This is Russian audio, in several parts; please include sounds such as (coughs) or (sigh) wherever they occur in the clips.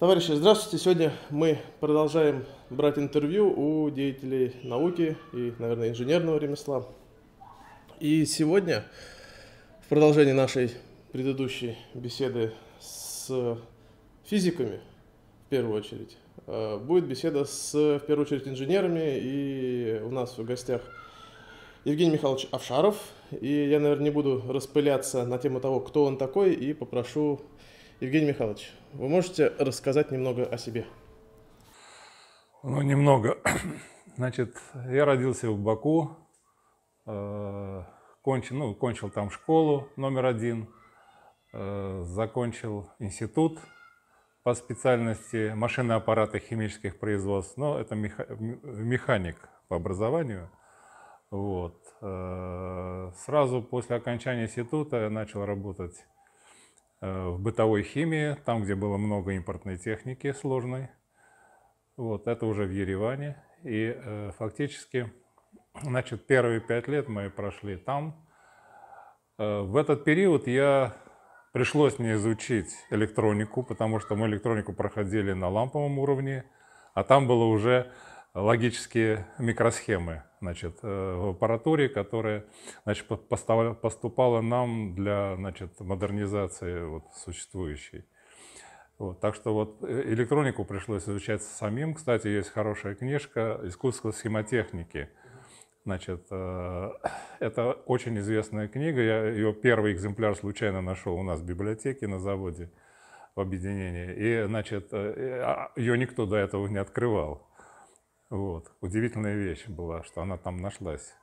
Товарищи, здравствуйте! Сегодня мы продолжаем брать интервью у деятелей науки и, наверное, инженерного ремесла. И сегодня, в продолжении нашей предыдущей беседы с физиками, в первую очередь, э, будет беседа с, в первую очередь, инженерами. И у нас в гостях Евгений Михайлович Авшаров. И я, наверное, не буду распыляться на тему того, кто он такой, и попрошу Евгений Михайлович, вы можете рассказать немного о себе? Ну, немного. (clears throat) Значит, я родился в Баку, э, кончил, ну, кончил там школу номер один, э, закончил институт по специальности машины аппараты химических производств, но это механик по образованию. Вот. Э, сразу после окончания института я начал работать Э, в бытовой химии, там, где было много импортной техники сложной. Вот, это уже в Ереване. И э, фактически, значит, первые пять лет мы прошли там. Э, в этот период я пришлось мне изучить электронику, потому что мы электронику проходили на ламповом уровне, а там было уже логические микросхемы значит, э, в аппаратуре, которая значит, поступала нам для значит, модернизации вот, существующей. Вот, так что вот э, электронику пришлось изучать самим. Кстати, есть хорошая книжка «Искусство схемотехники». Значит, э, (clears throat) это очень известная книга. Я ее первый экземпляр случайно нашел у нас в библиотеке на заводе в объединении. И, значит, а, ее никто до этого не открывал. Вот. Удивительная вещь была, что она там нашлась.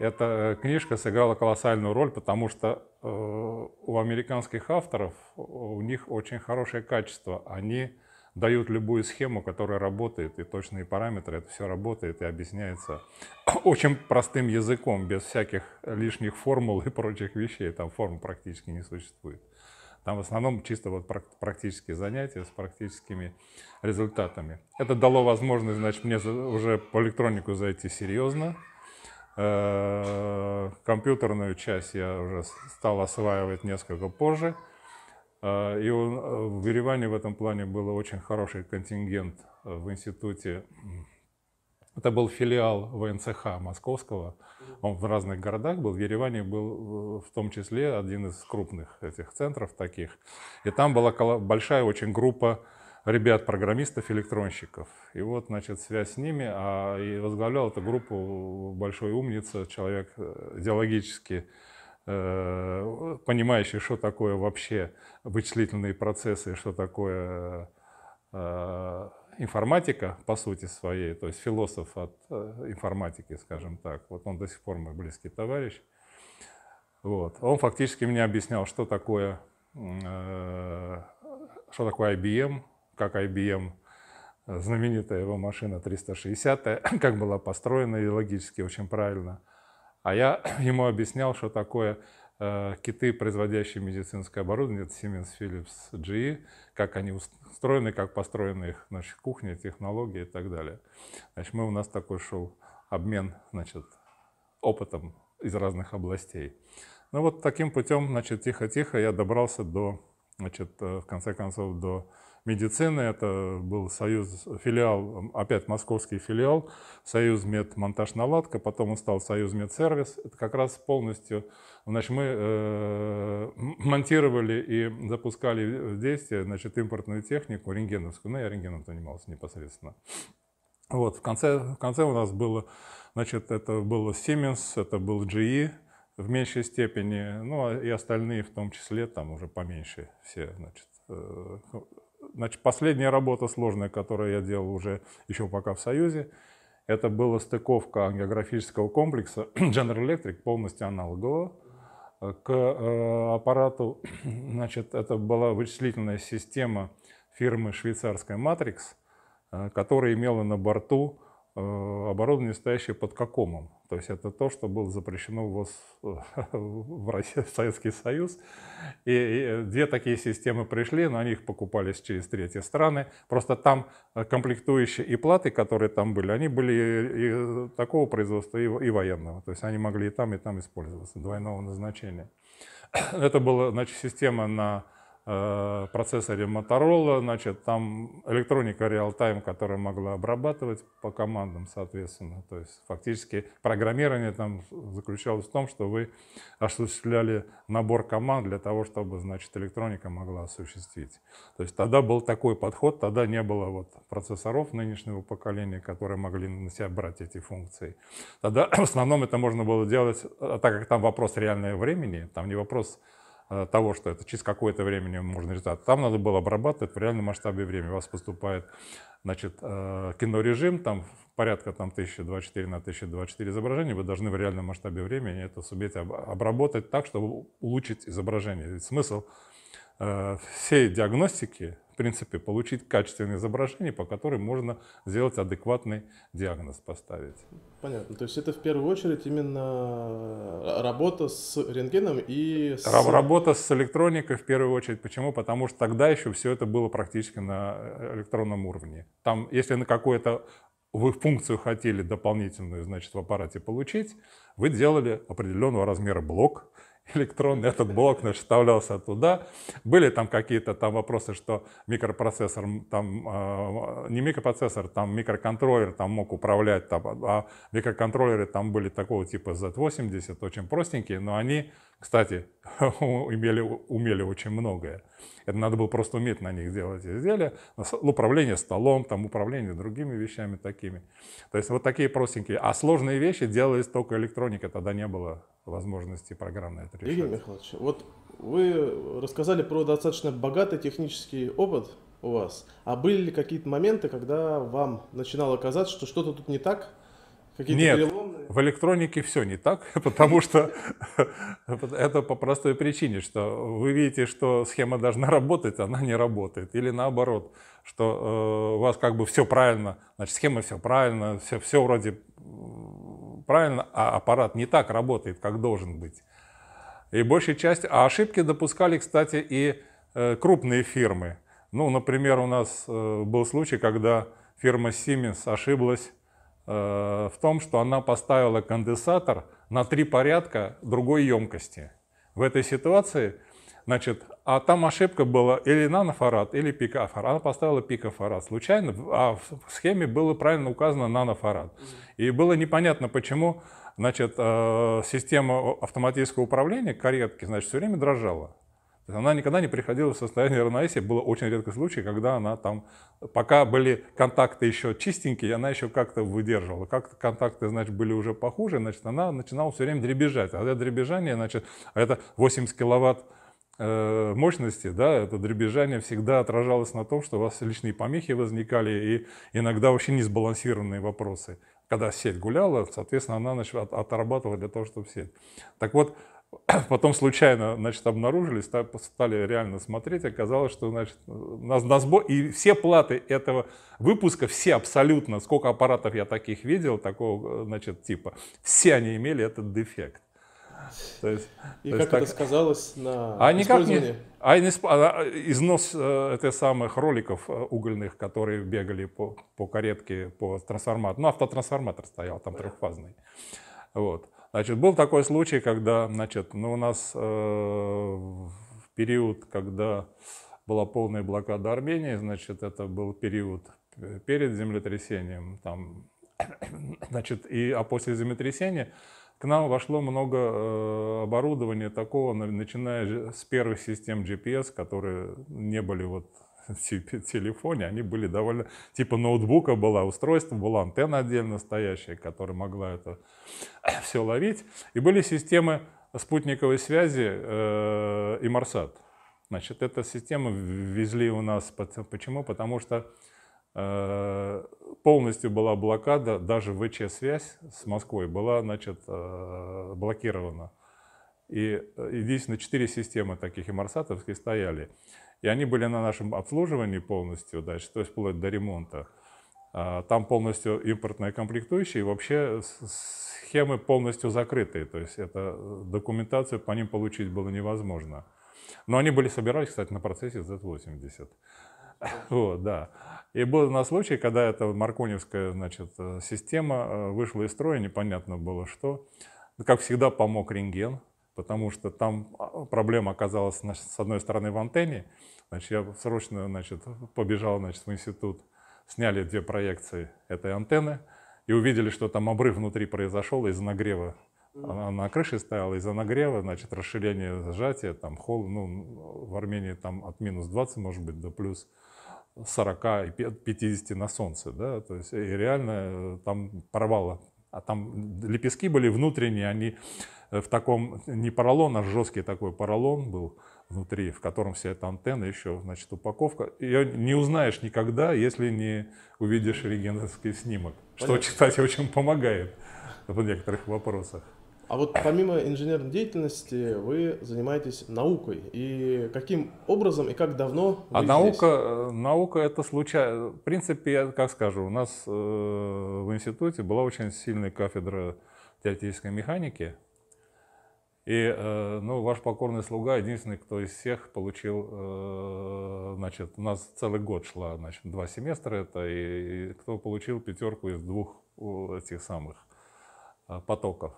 Эта э, книжка сыграла колоссальную роль, потому что э, у американских авторов у них очень хорошее качество. Они дают любую схему, которая работает, и точные параметры, это все работает и объясняется (coughs) очень простым языком, без всяких лишних формул и прочих вещей, там форм практически не существует. Там в основном чисто вот практические занятия с практическими результатами. Это дало возможность, значит, мне уже по электронику зайти серьезно. Э, компьютерную часть я уже стал осваивать несколько позже. Э, и э, в Ереване в этом плане был очень хороший контингент в институте. Это был филиал ВНЦХ московского, он в разных городах был, в Ереване был в том числе один из крупных этих центров таких. И там была большая очень группа ребят-программистов, электронщиков. И вот, значит, связь с ними, а и возглавлял эту группу большой умница, человек э, идеологически э, понимающий, что такое вообще вычислительные процессы, что такое э, информатика по сути своей, то есть философ от э, информатики, скажем так, вот он до сих пор мой близкий товарищ, вот, он фактически мне объяснял, что такое, э, что такое IBM, как IBM, знаменитая его машина 360, э, (clears throat) как была построена и логически очень правильно. А я (clears throat) ему объяснял, что такое Э, киты, производящие медицинское оборудование, это Siemens, Philips, GE, как они устроены, как построены их значит, кухни, технологии и так далее. Значит, мы, у нас такой шел обмен значит, опытом из разных областей. Ну вот таким путем, значит, тихо-тихо я добрался до, значит, э, в конце концов, до медицины. Это был союз, филиал, опять московский филиал, союз медмонтаж наладка, потом он стал союз медсервис. Это как раз полностью, значит, мы э, монтировали и запускали в действие, значит, импортную технику рентгеновскую. Ну, я рентгеном занимался непосредственно. Вот, в конце, в конце у нас было, значит, это было Siemens, это был GE, в меньшей степени, ну а и остальные в том числе, там уже поменьше все, значит, э, Значит, последняя работа сложная, которую я делал уже еще пока в Союзе, это была стыковка ангиографического комплекса (clears throat) General Electric, полностью аналогового, э, к э, аппарату, (clears throat) значит, это была вычислительная система фирмы швейцарская Matrix, э, которая имела на борту э, оборудование, стоящее под какомом. То есть это то, что было запрещено в, (laughs) в, России, в Советский Союз. И, и две такие системы пришли, но они их покупались через третьи страны. Просто там э, комплектующие и платы, которые там были, они были и такого производства, и, и военного. То есть они могли и там, и там использоваться, двойного назначения. (clears throat) Это была значит, система на Э, процессоре Motorola, значит, там электроника real-time, которая могла обрабатывать по командам, соответственно. То есть фактически программирование там заключалось в том, что вы осуществляли набор команд для того, чтобы, значит, электроника могла осуществить. То есть тогда был такой подход, тогда не было вот процессоров нынешнего поколения, которые могли на себя брать эти функции. Тогда (clears throat) в основном это можно было делать, а так как там вопрос реального времени, там не вопрос Э, того, что это через какое-то время не можно результат. Там надо было обрабатывать в реальном масштабе времени. У вас поступает значит, э, кинорежим, там порядка там, 1024 на 1024 изображения, вы должны в реальном масштабе времени это суметь обработать так, чтобы улучшить изображение. Ведь смысл э, всей диагностики в принципе, получить качественное изображение, по которым можно сделать адекватный диагноз, поставить. Понятно. То есть это в первую очередь именно э, работа с рентгеном и... С... Работа с электроникой в первую очередь. Почему? Потому что тогда еще все это было практически на э, электронном уровне. Там, если на какую то вы функцию хотели дополнительную, значит, в аппарате получить, вы делали определенного размера блок, (laughs) электронный этот блок значит, вставлялся туда. Были там какие-то там вопросы, что микропроцессор, там э, не микропроцессор, там микроконтроллер там мог управлять, там, а, а микроконтроллеры там были такого типа Z80, очень простенькие, но они кстати, (laughs) имели умели очень многое. Это надо было просто уметь на них делать изделия. Ну, управление столом, там, управление другими вещами такими. То есть вот такие простенькие. А сложные вещи делались только электроника. Тогда не было возможности программно это решать. Евгений Михайлович, вот вы рассказали про достаточно богатый технический опыт у вас. А были ли какие-то моменты, когда вам начинало казаться, что что-то тут не так? Какие-то Нет. переломы? В электронике все не так, (laughs) потому что это по простой причине, что вы видите, что схема должна работать, она не работает. Или наоборот, что э, у вас как бы все правильно, значит, схема все правильно, все, все вроде правильно, а аппарат не так работает, как должен быть. И большая часть... А ошибки допускали, кстати, и э, крупные фирмы. Ну, например, у нас э, был случай, когда фирма Siemens ошиблась Э, в том, что она поставила конденсатор на три порядка другой емкости. В этой ситуации, значит, а там ошибка была или нанофарад, или пикафарад. Она поставила пикафарад случайно, а в схеме было правильно указано нанофарад. И было непонятно, почему, значит, э, система автоматического управления, каретки, значит, все время дрожала. Она никогда не приходила в состояние равновесия. Было очень редкий случай, когда она там, пока были контакты еще чистенькие, она еще как-то выдерживала. Как контакты, значит, были уже похуже, значит, она начинала все время дребезжать. А это дребезжание, значит, а это 80 киловатт э, мощности, да, это дребезжание всегда отражалось на том, что у вас личные помехи возникали и иногда вообще несбалансированные вопросы. Когда сеть гуляла, соответственно, она значит, отрабатывала для того, чтобы сеть. Так вот, (coughs) Потом случайно, значит, обнаружились, стали реально смотреть, оказалось, что, значит, нас на сбор... И все платы этого выпуска, все абсолютно, сколько аппаратов я таких видел, такого, значит, типа, все они имели этот дефект. То есть, и то как есть это так... сказалось на а никак не, а, а, а износ э, этих самых роликов э, угольных, которые бегали по, по каретке, по трансформатору. Ну, автотрансформатор стоял там трехфазный. Вот. Значит, был такой случай, когда, значит, ну, у нас э, в период, когда была полная блокада Армении, значит, это был период перед землетрясением, там, (coughs) значит, и, а после землетрясения к нам вошло много э, оборудования такого, начиная с первых систем GPS, которые не были вот (laughs) телефоне, они были довольно... Типа ноутбука было устройство, была антенна отдельно стоящая, которая могла это (clears throat) все ловить. И были системы спутниковой связи э, и Марсат. Значит, эта система везли у нас. Почему? Потому что э, полностью была блокада, даже ВЧ-связь с Москвой была, значит, э, блокирована. И э, единственное, четыре системы таких и марсатовских стояли. И они были на нашем обслуживании полностью дальше, то есть вплоть до ремонта. А, там полностью импортные комплектующие, и вообще схемы полностью закрытые, то есть это э, документацию по ним получить было невозможно. Но они были собирались, кстати, на процессе Z80. (laughs) Вот, да. И был на случай, когда эта марконевская значит, э, система э, вышла из строя, непонятно было что. Как всегда, помог рентген потому что там а, проблема оказалась, значит, с одной стороны, в антенне. Значит, я срочно значит, побежал значит, в институт, сняли две проекции этой антенны и увидели, что там обрыв внутри произошел из-за нагрева. Она на крыше стояла из-за нагрева, значит, расширение сжатия, там холод, ну, в Армении там от минус 20, может быть, до плюс 40 и 50 на солнце, да, то есть и реально э, там порвало. А там лепестки были внутренние, они Э, в таком, не поролон, а жесткий такой поролон был внутри, в котором вся эта антенна, еще, значит, упаковка. Ее не узнаешь никогда, если не увидишь регенерский снимок, Понятно. что, кстати, очень помогает в некоторых вопросах. А вот помимо инженерной деятельности вы занимаетесь наукой. И каким образом и как давно? А вы а здесь? Э, наука, наука это случай. В принципе, я как скажу, у нас э, в институте была очень сильная кафедра теоретической механики, и э, ну, ваш покорный слуга единственный, кто из всех получил, э, значит, у нас целый год шла, значит, два семестра это, и, и кто получил пятерку из двух этих самых э, потоков.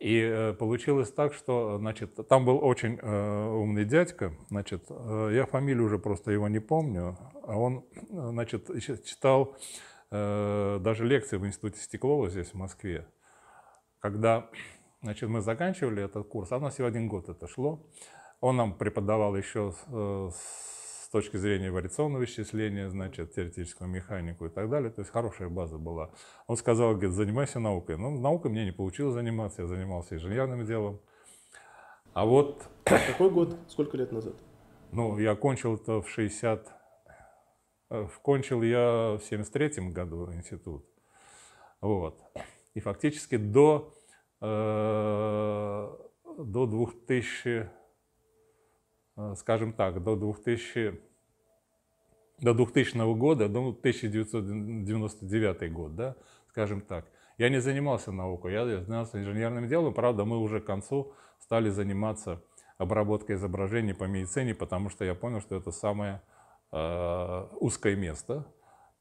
И получилось так, что, значит, там был очень умный дядька, значит, я фамилию уже просто его не помню, а он, значит, читал даже лекции в Институте Стеклова здесь, в Москве, когда Значит, мы заканчивали этот курс, а у нас всего один год это шло. Он нам преподавал еще э, с точки зрения вариационного исчисления, значит, теоретическую механику и так далее. То есть хорошая база была. Он сказал, говорит, занимайся наукой. Ну, наукой мне не получилось заниматься, я занимался инженерным делом. А вот... (coughs) Какой год? Сколько лет назад? Ну, я кончил это в 60... Э, кончил я в 73 году институт. Вот. И фактически до до 2000, скажем так, до 2000, до 2000 года, до 1999 год, да, скажем так. Я не занимался наукой, я занимался инженерным делом, правда, мы уже к концу стали заниматься обработкой изображений по медицине, потому что я понял, что это самое э, узкое место,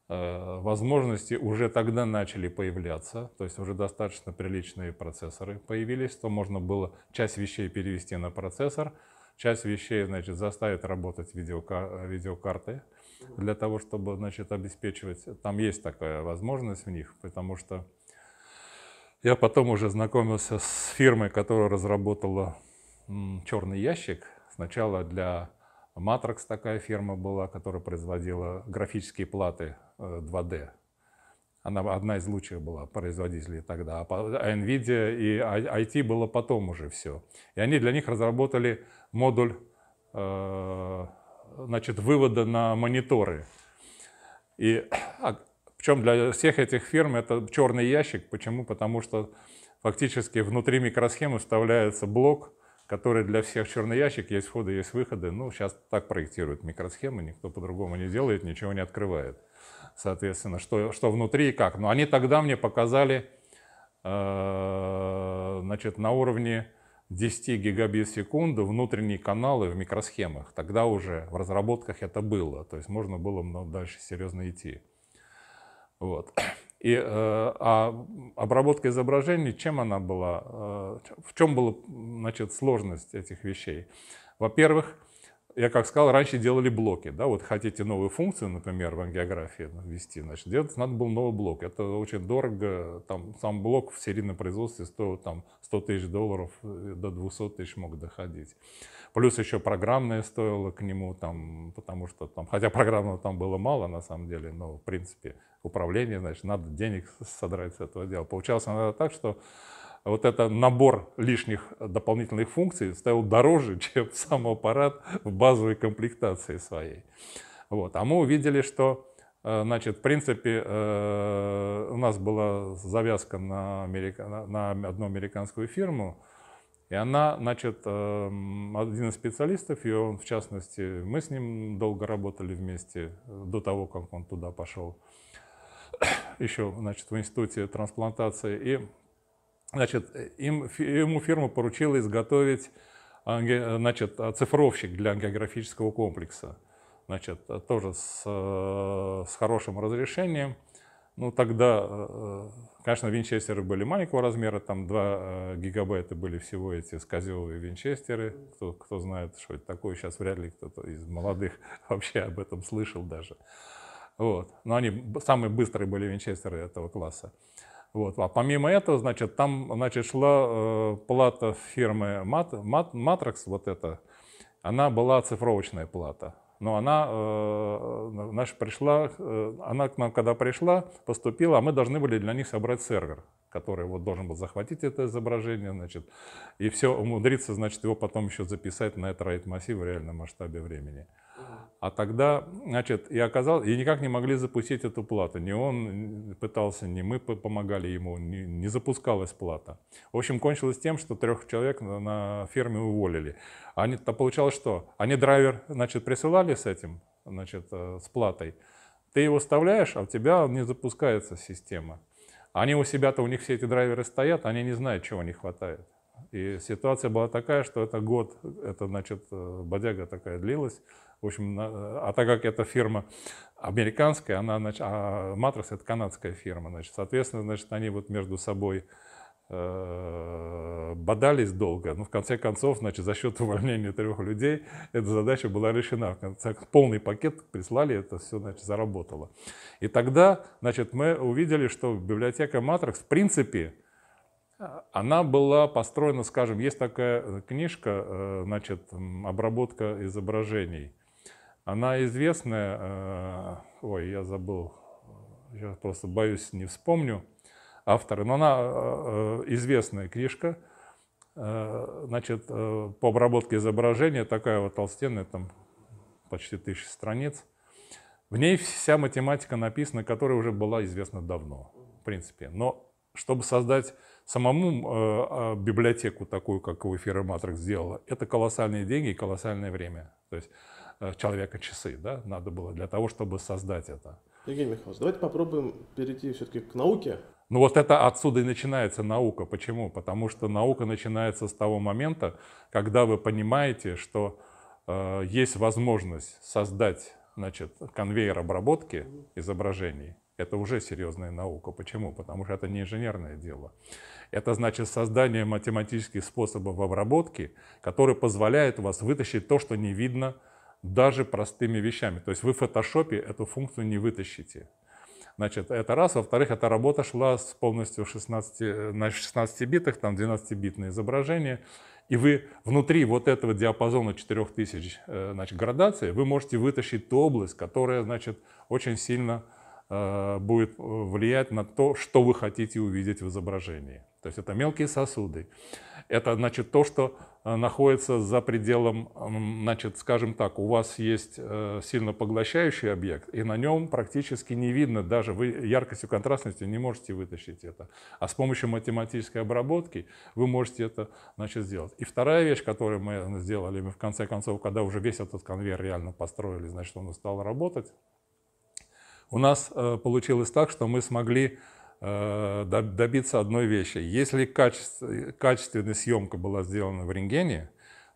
Э, возможности уже тогда начали появляться, то есть уже достаточно приличные процессоры появились, то можно было часть вещей перевести на процессор, часть вещей, значит, заставить работать видеокар видеокарты для того, чтобы, значит, обеспечивать. Там есть такая возможность в них, потому что я потом уже знакомился с фирмой, которая разработала черный ящик сначала для Матракс такая фирма была, которая производила графические платы 2D. Э, Она одна из лучших была производителей тогда. А, а NVIDIA и IT а, было потом уже все. И они для них разработали модуль э, значит, вывода на мониторы. И а, причем для всех этих фирм это черный ящик. Почему? Потому что фактически внутри микросхемы вставляется блок – которые для всех черный ящик, есть входы, есть выходы. Ну, сейчас так проектируют микросхемы, никто по-другому не делает, ничего не открывает. Соответственно, что, что внутри и как. Но они тогда мне показали э, значит, на уровне 10 гигабит в секунду внутренние каналы в микросхемах. Тогда уже в разработках это было, то есть можно было дальше серьезно идти. Вот. И, э, а обработка изображений, чем она была, э, в чем была значит, сложность этих вещей? Во-первых, я как сказал, раньше делали блоки, да, вот хотите новую функцию, например, в ангиографии ввести, значит, делать надо был новый блок, это очень дорого, там сам блок в серийном производстве стоил там 100 тысяч долларов, э, до 200 тысяч мог доходить. Плюс еще программное стоило к нему, там, потому что там, хотя программного там было мало на самом деле, но в принципе управление, значит, надо денег содрать с этого дела. Получалось иногда так, что вот этот набор лишних дополнительных функций стоил дороже, (laughs) чем сам аппарат в базовой комплектации своей. Вот. А мы увидели, что э, Значит, в принципе, э, у нас была завязка на, америка... на одну американскую фирму, и она, значит, э, один из специалистов, и он, в частности, мы с ним долго работали вместе до того, как он туда пошел, (clears throat) еще, значит, в институте трансплантации, и Значит, им, ему фирма поручила изготовить а, значит, цифровщик для ангиографического комплекса. Значит, тоже с, э, с хорошим разрешением. Ну, тогда, э, конечно, винчестеры были маленького размера, там 2 э, гигабайта были всего эти сказевые винчестеры. Кто, кто знает, что это такое, сейчас вряд ли кто-то из молодых (laughs) вообще об этом слышал даже. Вот. Но они самые быстрые были винчестеры этого класса. Вот. А помимо этого, значит, там значит, шла э, плата фирмы мат мат Matrix, вот эта, она была цифровочная плата. Но она э, наша пришла, э, она к нам когда пришла, поступила, а мы должны были для них собрать сервер который вот должен был захватить это изображение, значит, и все умудриться, значит, его потом еще записать на этот райт-массив в реальном масштабе времени. А тогда, значит, и оказалось, и никак не могли запустить эту плату. Ни он пытался, ни мы помогали ему, не, не запускалась плата. В общем, кончилось тем, что трех человек на, на ферме уволили. Они, то получалось что? Они драйвер, значит, присылали с этим, значит, э, с платой. Ты его вставляешь, а у тебя не запускается система. Они у себя-то, у них все эти драйверы стоят, они не знают, чего не хватает. И ситуация была такая, что это год, это, значит, э, бодяга такая длилась. В общем, а так как эта фирма американская, она, значит, а Матрос – это канадская фирма, значит, соответственно, значит, они вот между собой Э, бодались долго, но ну, в конце концов, значит, за счет увольнения трех людей эта задача была решена. В конце полный пакет прислали, это все, значит, заработало. И тогда, значит, мы увидели, что библиотека Matrix, в принципе, э, она была построена, скажем, есть такая э, книжка, значит, обработка изображений. Она известная, ой, я забыл, я просто боюсь, не вспомню авторы. Но она э, э, известная книжка, э, значит, по обработке изображения, такая вот толстенная, там почти тысяча страниц. В ней вся математика написана, которая уже была известна давно, в принципе. Но чтобы создать самому а, библиотеку такую, как у эфира Матрикс сделала, это колоссальные деньги и колоссальное время. То есть человека часы, да, надо было для того, чтобы создать это. Евгений Михайлович, давайте попробуем перейти все-таки к науке. Ну вот это отсюда и начинается наука. Почему? Потому что наука начинается с того момента, когда вы понимаете, что э, есть возможность создать значит, конвейер обработки изображений. Это уже серьезная наука. Почему? Потому что это не инженерное дело. Это значит создание математических способов обработки, которые позволяют вас вытащить то, что не видно даже простыми вещами. То есть вы в фотошопе эту функцию не вытащите. Значит, это раз. Во-вторых, эта работа шла с полностью 16, э, на 16 битах, там 12-битное изображение. И вы внутри вот этого диапазона 4000 э, значит, градаций вы можете вытащить ту область, которая значит, очень сильно э, будет влиять на то, что вы хотите увидеть в изображении. То есть это мелкие сосуды. Это значит то, что э, находится за пределом, значит, скажем так, у вас есть э, сильно поглощающий объект, и на нем практически не видно, даже вы яркостью, контрастностью не можете вытащить это. А с помощью математической обработки вы можете это, значит, сделать. И вторая вещь, которую мы сделали, мы в конце концов, когда уже весь этот конвейер реально построили, значит, он стал работать, у нас э, получилось так, что мы смогли Э, добиться одной вещи. Если качественная съемка была сделана в рентгене,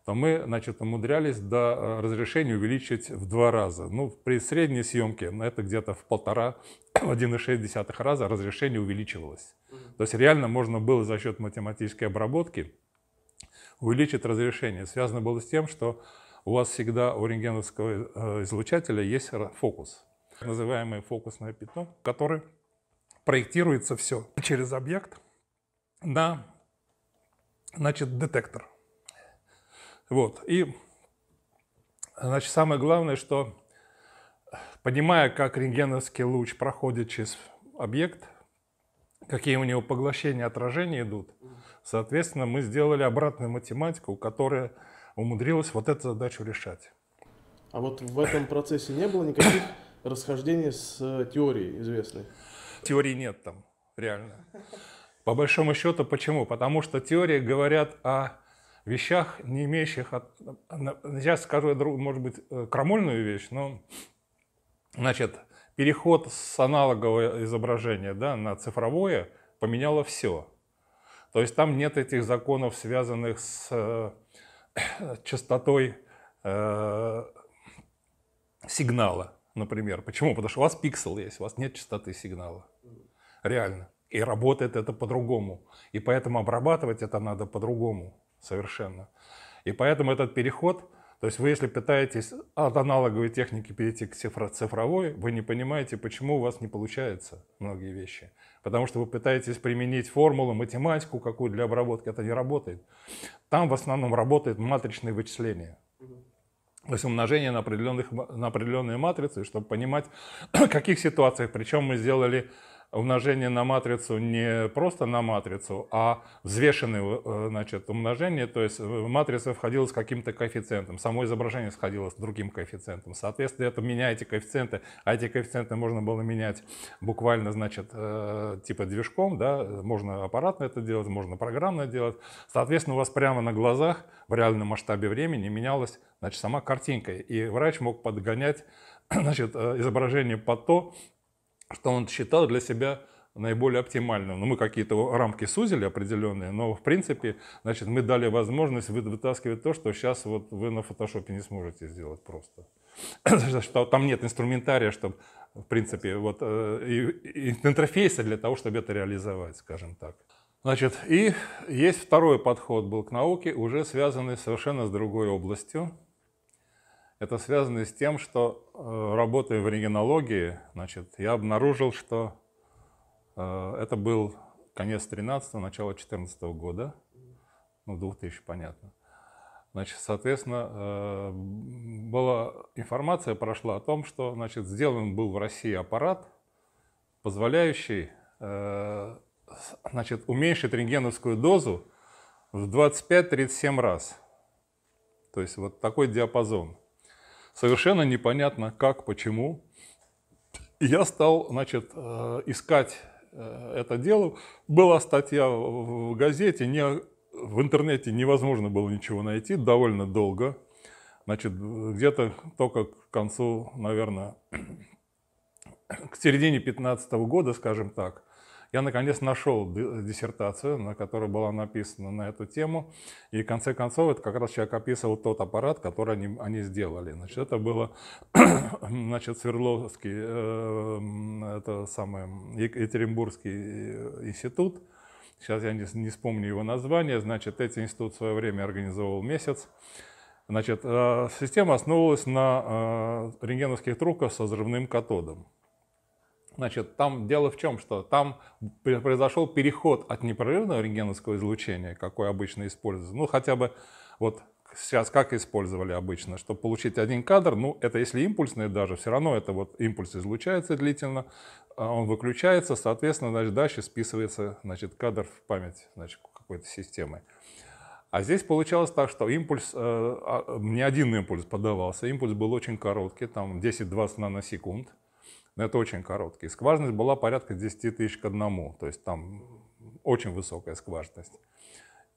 то мы значит, умудрялись до э, разрешения увеличить в два раза. Ну, при средней съемке на это где-то в полтора, (coughs) в 1,6 раза разрешение увеличивалось. То есть реально можно было за счет математической обработки увеличить разрешение. Связано было с тем, что у вас всегда у рентгеновского э, излучателя есть фокус, называемое фокусное пятно, которое проектируется все через объект на, значит, детектор. Вот. И, значит, самое главное, что понимая, как рентгеновский луч проходит через объект, какие у него поглощения, отражения идут, соответственно, мы сделали обратную математику, которая умудрилась вот эту задачу решать. А вот в этом процессе не было никаких (coughs) расхождений с э, теорией известной? Теории нет там, реально. По большому счету, почему? Потому что теории говорят о вещах, не имеющих... От... Я скажу, может быть, э, крамольную вещь, но... Значит, переход с аналогового изображения да, на цифровое поменяло все. То есть там нет этих законов, связанных с э, (coughs) частотой э, сигнала например. Почему? Потому что у вас пиксел есть, у вас нет частоты сигнала. Реально. И работает это по-другому. И поэтому обрабатывать это надо по-другому совершенно. И поэтому этот переход, то есть вы если пытаетесь от аналоговой техники перейти к цифровой, вы не понимаете, почему у вас не получается многие вещи. Потому что вы пытаетесь применить формулу, математику какую для обработки, это не работает. Там в основном работает матричные вычисления то есть умножение на, определенных, на определенные матрицы, чтобы понимать, (clears throat) в каких ситуациях. Причем мы сделали умножение на матрицу не просто на матрицу, а взвешенное э, значит, умножение, то есть э, матрица входила с каким-то коэффициентом, само изображение сходило с другим коэффициентом. Соответственно, это меняете коэффициенты, а эти коэффициенты можно было менять буквально, значит, э, типа движком, да, можно аппаратно это делать, можно программно делать. Соответственно, у вас прямо на глазах в реальном масштабе времени менялась, значит, сама картинка, и врач мог подгонять, (clears throat) значит, изображение под то, что он считал для себя наиболее оптимальным. Но ну, мы какие-то рамки сузили определенные, но в принципе, значит, мы дали возможность вытаскивать то, что сейчас вот вы на фотошопе не сможете сделать просто. (clears throat) что там нет инструментария, чтобы, в принципе, вот э, и, и интерфейса для того, чтобы это реализовать, скажем так. Значит, и есть второй подход был к науке, уже связанный совершенно с другой областью, это связано с тем, что э, работая в рентгенологии, значит, я обнаружил, что э, это был конец 13 начало 14 года, ну, 2000, понятно. Значит, соответственно, э, была информация прошла о том, что, значит, сделан был в России аппарат, позволяющий, значит, уменьшить рентгеновскую дозу в 25-37 раз. То есть вот такой диапазон. Совершенно непонятно, как, почему. И я стал, значит, э, искать э, это дело. Была статья в газете, не, в интернете невозможно было ничего найти довольно долго. Значит, где-то только к концу, наверное, к середине 15 года, скажем так, я, наконец, нашел диссертацию, на которой была написана на эту тему. И, в конце концов, это как раз человек описывал тот аппарат, который они, они сделали. Значит, это было, (coughs) значит, Свердловский, э, это самый Екатеринбургский э, институт. Сейчас я не, не вспомню его название. Значит, этот институт в свое время организовал месяц. Значит, э, система основывалась на э, рентгеновских трубках со взрывным катодом. Значит, там дело в чем, что там произошел переход от непрерывного рентгеновского излучения, какое обычно используется, ну хотя бы вот сейчас как использовали обычно, чтобы получить один кадр, ну это если импульсный даже, все равно это вот импульс излучается длительно, а он выключается, соответственно, значит, дальше списывается значит, кадр в память значит, какой-то системы. А здесь получалось так, что импульс, э, а, а, не один импульс подавался, импульс был очень короткий, там 10-20 наносекунд. Но это очень короткий. Скважность была порядка 10 тысяч к одному. То есть там очень высокая скважность.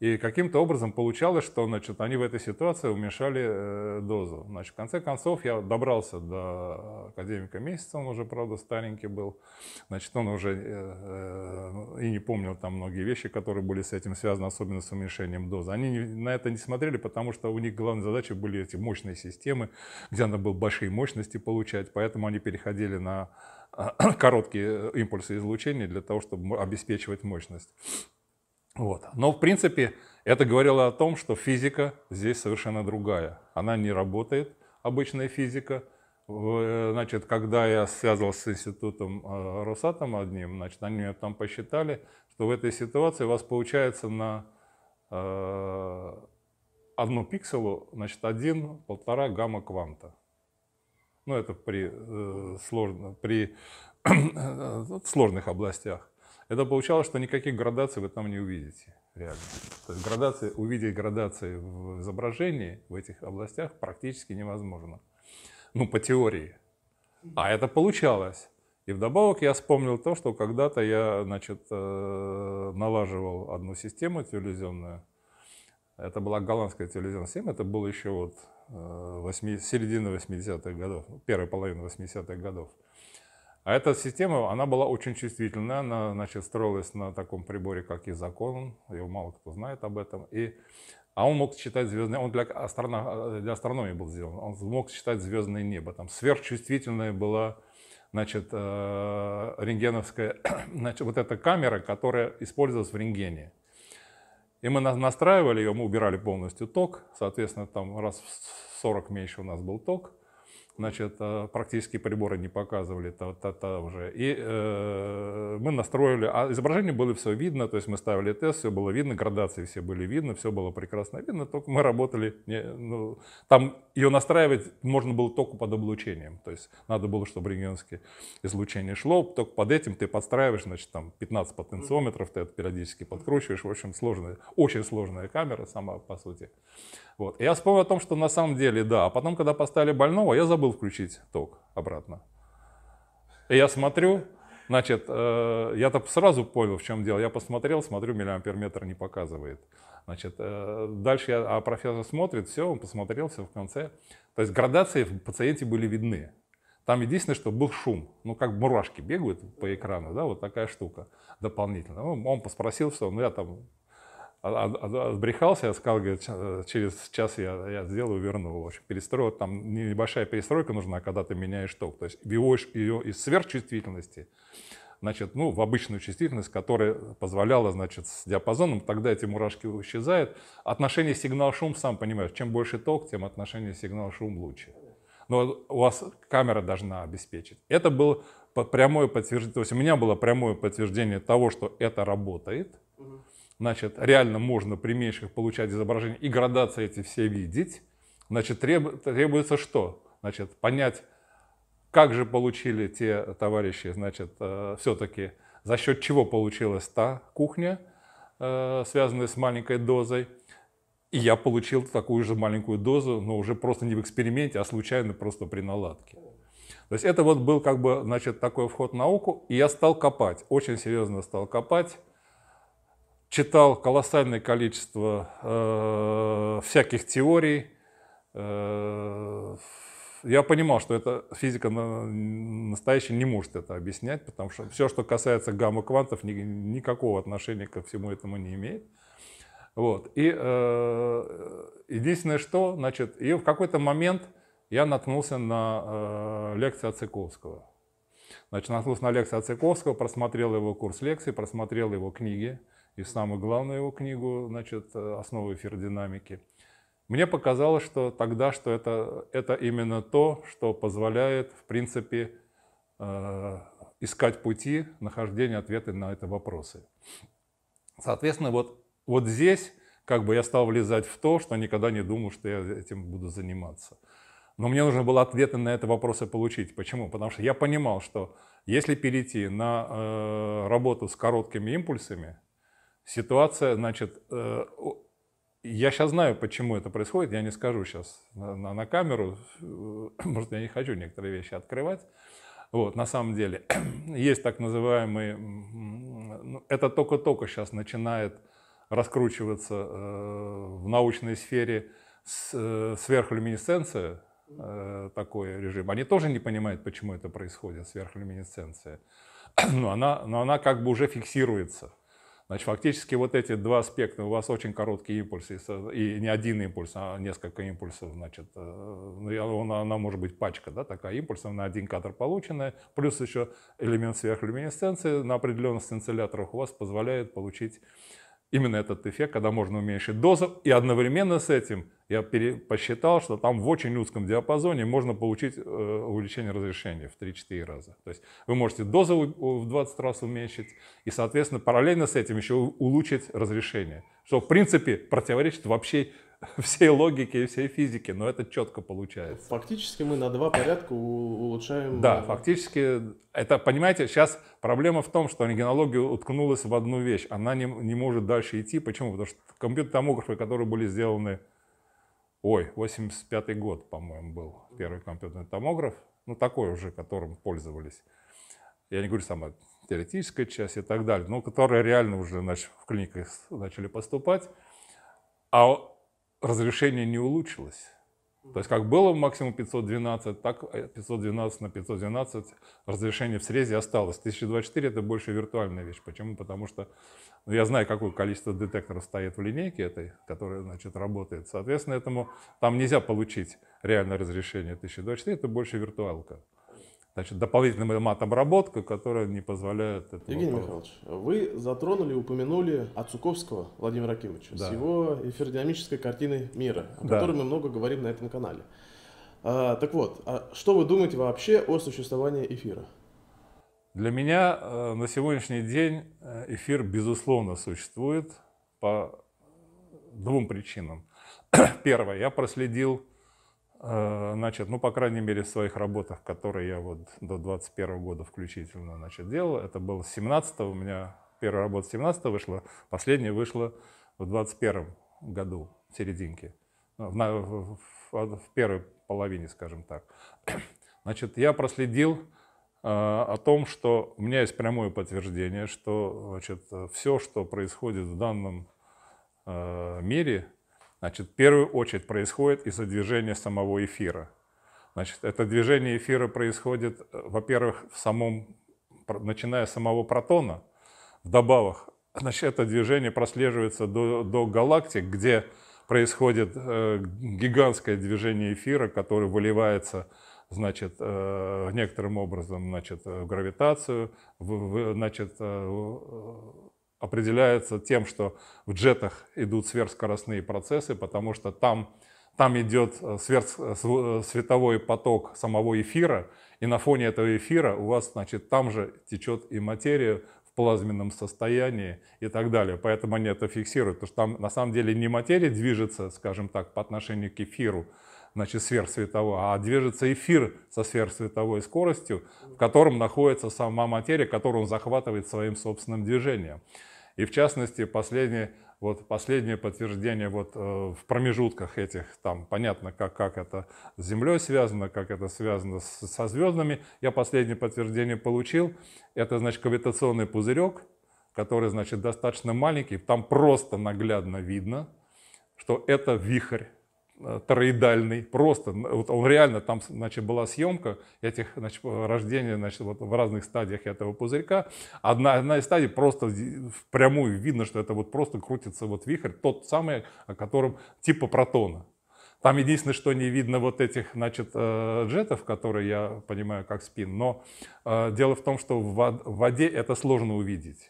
И каким-то образом получалось, что значит, они в этой ситуации уменьшали э, дозу. Значит, в конце концов я добрался до академика месяца, он уже, правда, старенький был. Значит, он уже э, э, и не помнил там многие вещи, которые были с этим связаны, особенно с уменьшением дозы. Они не, на это не смотрели, потому что у них главной задачей были эти мощные системы, где надо было большие мощности получать, поэтому они переходили на э, (clears throat) короткие импульсы излучения для того, чтобы обеспечивать мощность. Вот. Но, в принципе, это говорило о том, что физика здесь совершенно другая. Она не работает, обычная физика. Э, значит, когда я связывался с институтом э, Росатом одним, значит, они меня там посчитали, что в этой ситуации у вас получается на э, одну пикселу, значит, один, полтора гамма-кванта. Ну, это при, э, сложно, при (clears throat) э, сложных областях это получалось, что никаких градаций вы там не увидите реально. То есть градации, увидеть градации в изображении в этих областях практически невозможно. Ну, по теории. А это получалось. И вдобавок я вспомнил то, что когда-то я, значит, э, налаживал одну систему телевизионную. Это была голландская телевизионная система, это было еще вот 8, э, середина 80-х годов, первая половина 80-х годов. А эта система, она была очень чувствительная, она, значит, строилась на таком приборе, как и закон, его мало кто знает об этом. И, а он мог считать звездное, он для, астроно, для астрономии был сделан, он мог считать звездное небо. Там сверхчувствительная была, значит, э, рентгеновская, (clears throat) значит, вот эта камера, которая использовалась в рентгене. И мы настраивали ее, мы убирали полностью ток, соответственно, там раз в 40 меньше у нас был ток – значит, э, практически приборы не показывали, та, та, та уже. И э, мы настроили, а изображение было все видно, то есть мы ставили тест, все было видно, градации все были видны, все было прекрасно видно, только мы работали, не, ну, там ее настраивать можно было только под облучением, то есть надо было, чтобы рентгеновское излучение шло, только под этим ты подстраиваешь, значит, там 15 потенциометров, ты это периодически подкручиваешь, в общем, сложная, очень сложная камера сама, по сути. Вот. И я вспомнил о том, что на самом деле, да, а потом, когда поставили больного, я забыл забыл включить ток обратно. И я смотрю, значит, э, я-то сразу понял, в чем дело. Я посмотрел, смотрю, миллиамперметр не показывает. Значит, э, дальше я, а профессор смотрит, все, он посмотрел, все в конце. То есть градации в пациенте были видны. Там единственное, что был шум. Ну, как мурашки бегают по экрану, да, вот такая штука дополнительно. Ну, он поспросил, что ну, я там отбрехался, я сказал, говорит, через час я, я сделаю, верну. В общем, перестройка, там небольшая перестройка нужна, когда ты меняешь ток. То есть вводишь ее из сверхчувствительности, значит, ну, в обычную чувствительность, которая позволяла, значит, с диапазоном, тогда эти мурашки исчезают. Отношение сигнал-шум, сам понимаешь, чем больше ток, тем отношение сигнал-шум лучше. Но у вас камера должна обеспечить. Это было прямое подтверждение, то есть у меня было прямое подтверждение того, что это работает. Угу значит, реально можно при меньших получать изображения и градации эти все видеть, значит, треб, требуется что? Значит, понять, как же получили те товарищи, значит, э, все-таки за счет чего получилась та кухня, э, связанная с маленькой дозой. И я получил такую же маленькую дозу, но уже просто не в эксперименте, а случайно просто при наладке. То есть это вот был как бы, значит, такой вход в науку, и я стал копать, очень серьезно стал копать читал колоссальное количество э, всяких теорий. Э, я понимал, что эта физика на, настоящая не может это объяснять, потому что все, что касается гамма-квантов, ни, никакого отношения ко всему этому не имеет. Вот. И э, единственное, что, значит, и в какой-то момент я наткнулся на э, лекцию Ациковского. Значит, наткнулся на лекцию Ациковского, просмотрел его курс лекций, просмотрел его книги и самую главную его книгу, значит, э, «Основы эфирдинамики», мне показалось, что тогда, что это, это именно то, что позволяет, в принципе, э, искать пути нахождения ответа на эти вопросы. Соответственно, вот, вот здесь как бы я стал влезать в то, что никогда не думал, что я этим буду заниматься. Но мне нужно было ответы на эти вопросы получить. Почему? Потому что я понимал, что если перейти на э, работу с короткими импульсами, ситуация, значит, э, я сейчас знаю, почему это происходит, я не скажу сейчас на, на, на камеру, э, (clears throat) может, я не хочу некоторые вещи открывать. Вот, на самом деле, (clears throat) есть так называемый ну, это только-только сейчас начинает раскручиваться э, в научной сфере с, сверхлюминесценция, такой режим. Они тоже не понимают, почему это происходит, сверхлюминесценция. (clears throat) Но она, но она как бы уже фиксируется Значит, фактически вот эти два аспекта, у вас очень короткие импульсы, и не один импульс, а несколько импульсов, значит, э, ну, она, она может быть пачка, да, такая импульсом на один кадр полученная, плюс еще элемент сверхлюминесценции на определенных сенсиляторах у вас позволяет получить именно этот эффект, когда можно уменьшить дозу. И одновременно с этим я посчитал, что там в очень узком диапазоне можно получить э, увеличение разрешения в 3-4 раза. То есть вы можете дозу в 20 раз уменьшить и, соответственно, параллельно с этим еще улучшить разрешение, что, в принципе, противоречит вообще (laughs) всей логики и всей физики, но это четко получается. Фактически мы на два порядка улучшаем... Да, э, фактически, это, понимаете, сейчас проблема в том, что рентгенология уткнулась в одну вещь, она не, не может дальше идти. Почему? Потому что компьютер-томографы, которые были сделаны, ой, 85 год, по-моему, был первый компьютерный томограф, ну такой уже, которым пользовались. Я не говорю сама теоретическая часть и так далее, но которые реально уже значит, в клиниках начали поступать. А разрешение не улучшилось. То есть как было максимум 512, так 512 э, на 512 разрешение в срезе осталось. 1024 это больше виртуальная вещь. Почему? Потому что ну, я знаю, какое количество детекторов стоит в линейке этой, которая, значит, работает. Соответственно, этому там нельзя получить реальное разрешение 1024, это больше виртуалка значит, дополнительным мат-обработка, которая не позволяет этому. Евгений того. Михайлович, вы затронули, упомянули Ацуковского Владимира Акимовича да. с его эфиродинамической картиной мира, о да. которой мы много говорим на этом канале. А, так вот, а что вы думаете вообще о существовании эфира? Для меня э, на сегодняшний день э, эфир, безусловно, существует по двум причинам. (clears throat) Первое, я проследил Значит, э, ну, по крайней мере, в своих работах, которые я вот до 21 года включительно, значит, делал, это был 17 у меня первая работа 17 вышла, последняя вышла в 21 году, в серединке, ну, в, в, в, в первой половине, скажем так. (coughs) Значит, я проследил э, о том, что у меня есть прямое подтверждение, что, значит, все, что происходит в данном э, мире – Значит, в первую очередь происходит из-за движения самого эфира. Значит, это движение эфира происходит, э, во-первых, в самом, начиная с самого протона, в вдобавок, (clears throat) значит, это движение прослеживается до, до галактик, где происходит э, гигантское движение эфира, которое выливается значит, э, некоторым образом значит, в гравитацию, в, в, значит, э, определяется тем, что в джетах идут сверхскоростные процессы, потому что там, там идет э, э, э, световой поток самого эфира, и на фоне этого эфира у вас, значит, там же течет и материя в плазменном состоянии и так далее. Поэтому они это фиксируют, потому что там на самом деле не материя движется, скажем так, по отношению к эфиру, значит, сверхсветового, а движется эфир со сверхсветовой скоростью, в котором находится сама материя, которую он захватывает своим собственным движением. И в частности, последнее вот последнее подтверждение вот э, в промежутках этих, там понятно, как, как это с Землей связано, как это связано с, со звездами. Я последнее подтверждение получил. Это, значит, гравитационный пузырек, который, значит, достаточно маленький. Там просто наглядно видно, что это вихрь. Э, тороидальный, просто, вот он реально, там, значит, была съемка этих, значит, рождения, значит, вот в разных стадиях этого пузырька. Одна, одна из стадий просто впрямую видно, что это вот просто крутится вот вихрь, тот самый, о котором типа протона. Там единственное, что не видно вот этих, значит, э, джетов, которые я понимаю как спин, но э, дело в том, что в воде это сложно увидеть.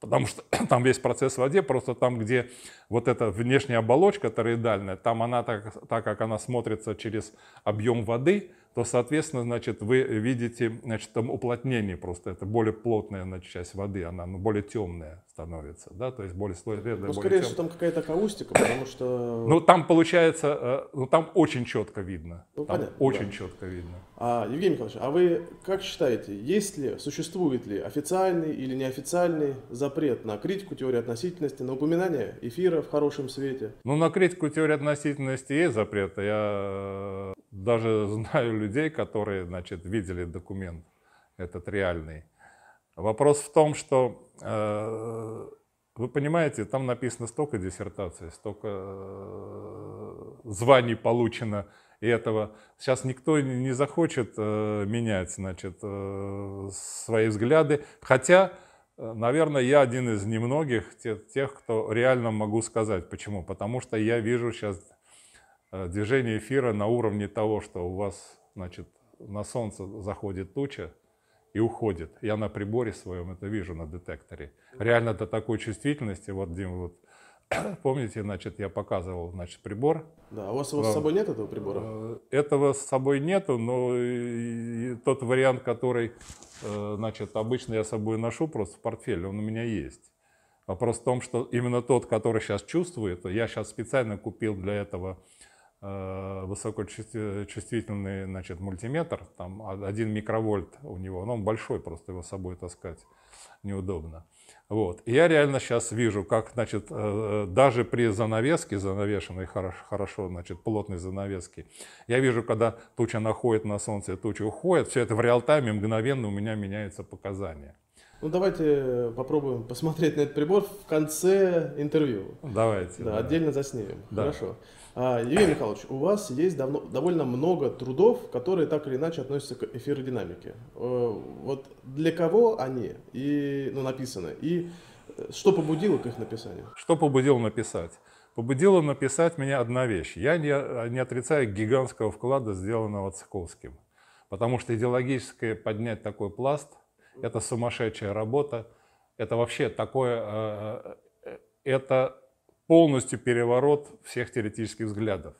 Потому что (clears throat) там весь процесс в воде, просто там, где вот эта внешняя оболочка тороидальная, там она, так, так как она смотрится через объем воды, то, соответственно, значит, вы видите, значит, там уплотнение просто, это более плотная, значит, часть воды, она ну, более темная становится, да, то есть более слоистая. Ну, скорее всего, там какая-то каустика, потому что... Ну, там получается, э, ну, там очень четко видно, ну, там понятно, очень да. четко видно. А, Евгений Николаевич, а вы как считаете, есть ли, существует ли официальный или неофициальный запрет на критику теории относительности, на упоминание эфира в хорошем свете? Ну, на критику теории относительности есть запрет, а я э, даже (laughs) знаю людей, которые, значит, видели документ этот реальный. Вопрос в том, что, э, вы понимаете, там написано столько диссертаций, столько э, званий получено и этого. Сейчас никто не захочет э, менять, значит, свои взгляды, хотя... Наверное, я один из немногих тех, кто реально могу сказать. Почему? Потому что я вижу сейчас движение эфира на уровне того, что у вас значит, на солнце заходит туча и уходит. Я на приборе своем это вижу на детекторе. Реально до такой чувствительности, вот, Дим, вот, (coughs) помните, значит, я показывал, значит, прибор. Да, а у вас его но, с собой нет, этого прибора? Э, этого с собой нету, но и, тот вариант, который, э, значит, обычно я с собой ношу просто в портфеле, он у меня есть. Вопрос в том, что именно тот, который сейчас чувствует, я сейчас специально купил для этого Э, высокочувствительный значит, мультиметр, там а один микровольт у него, но ну, он большой, просто его с собой таскать неудобно. Вот. И я реально сейчас вижу, как значит, э, э, даже при занавеске, занавешенной хорошо, хорошо, значит, плотной занавеске, я вижу, когда туча находит на солнце, туча уходит, все это в реал-тайме мгновенно у меня меняются показания. Ну, давайте попробуем посмотреть на этот прибор в конце интервью. Давайте. Да, да. отдельно заснимем. Да. Хорошо. Евгений а, Михайлович, у вас есть давно, довольно много трудов, которые так или иначе относятся к эфиродинамике. Э, вот для кого они и, ну, написаны? И э, что побудило к их написанию? Что побудило написать? Побудило написать меня одна вещь. Я не, э, не отрицаю гигантского вклада, сделанного Циковским. Потому что идеологическое поднять такой пласт – это сумасшедшая работа. Это вообще такое… Это полностью переворот всех теоретических взглядов.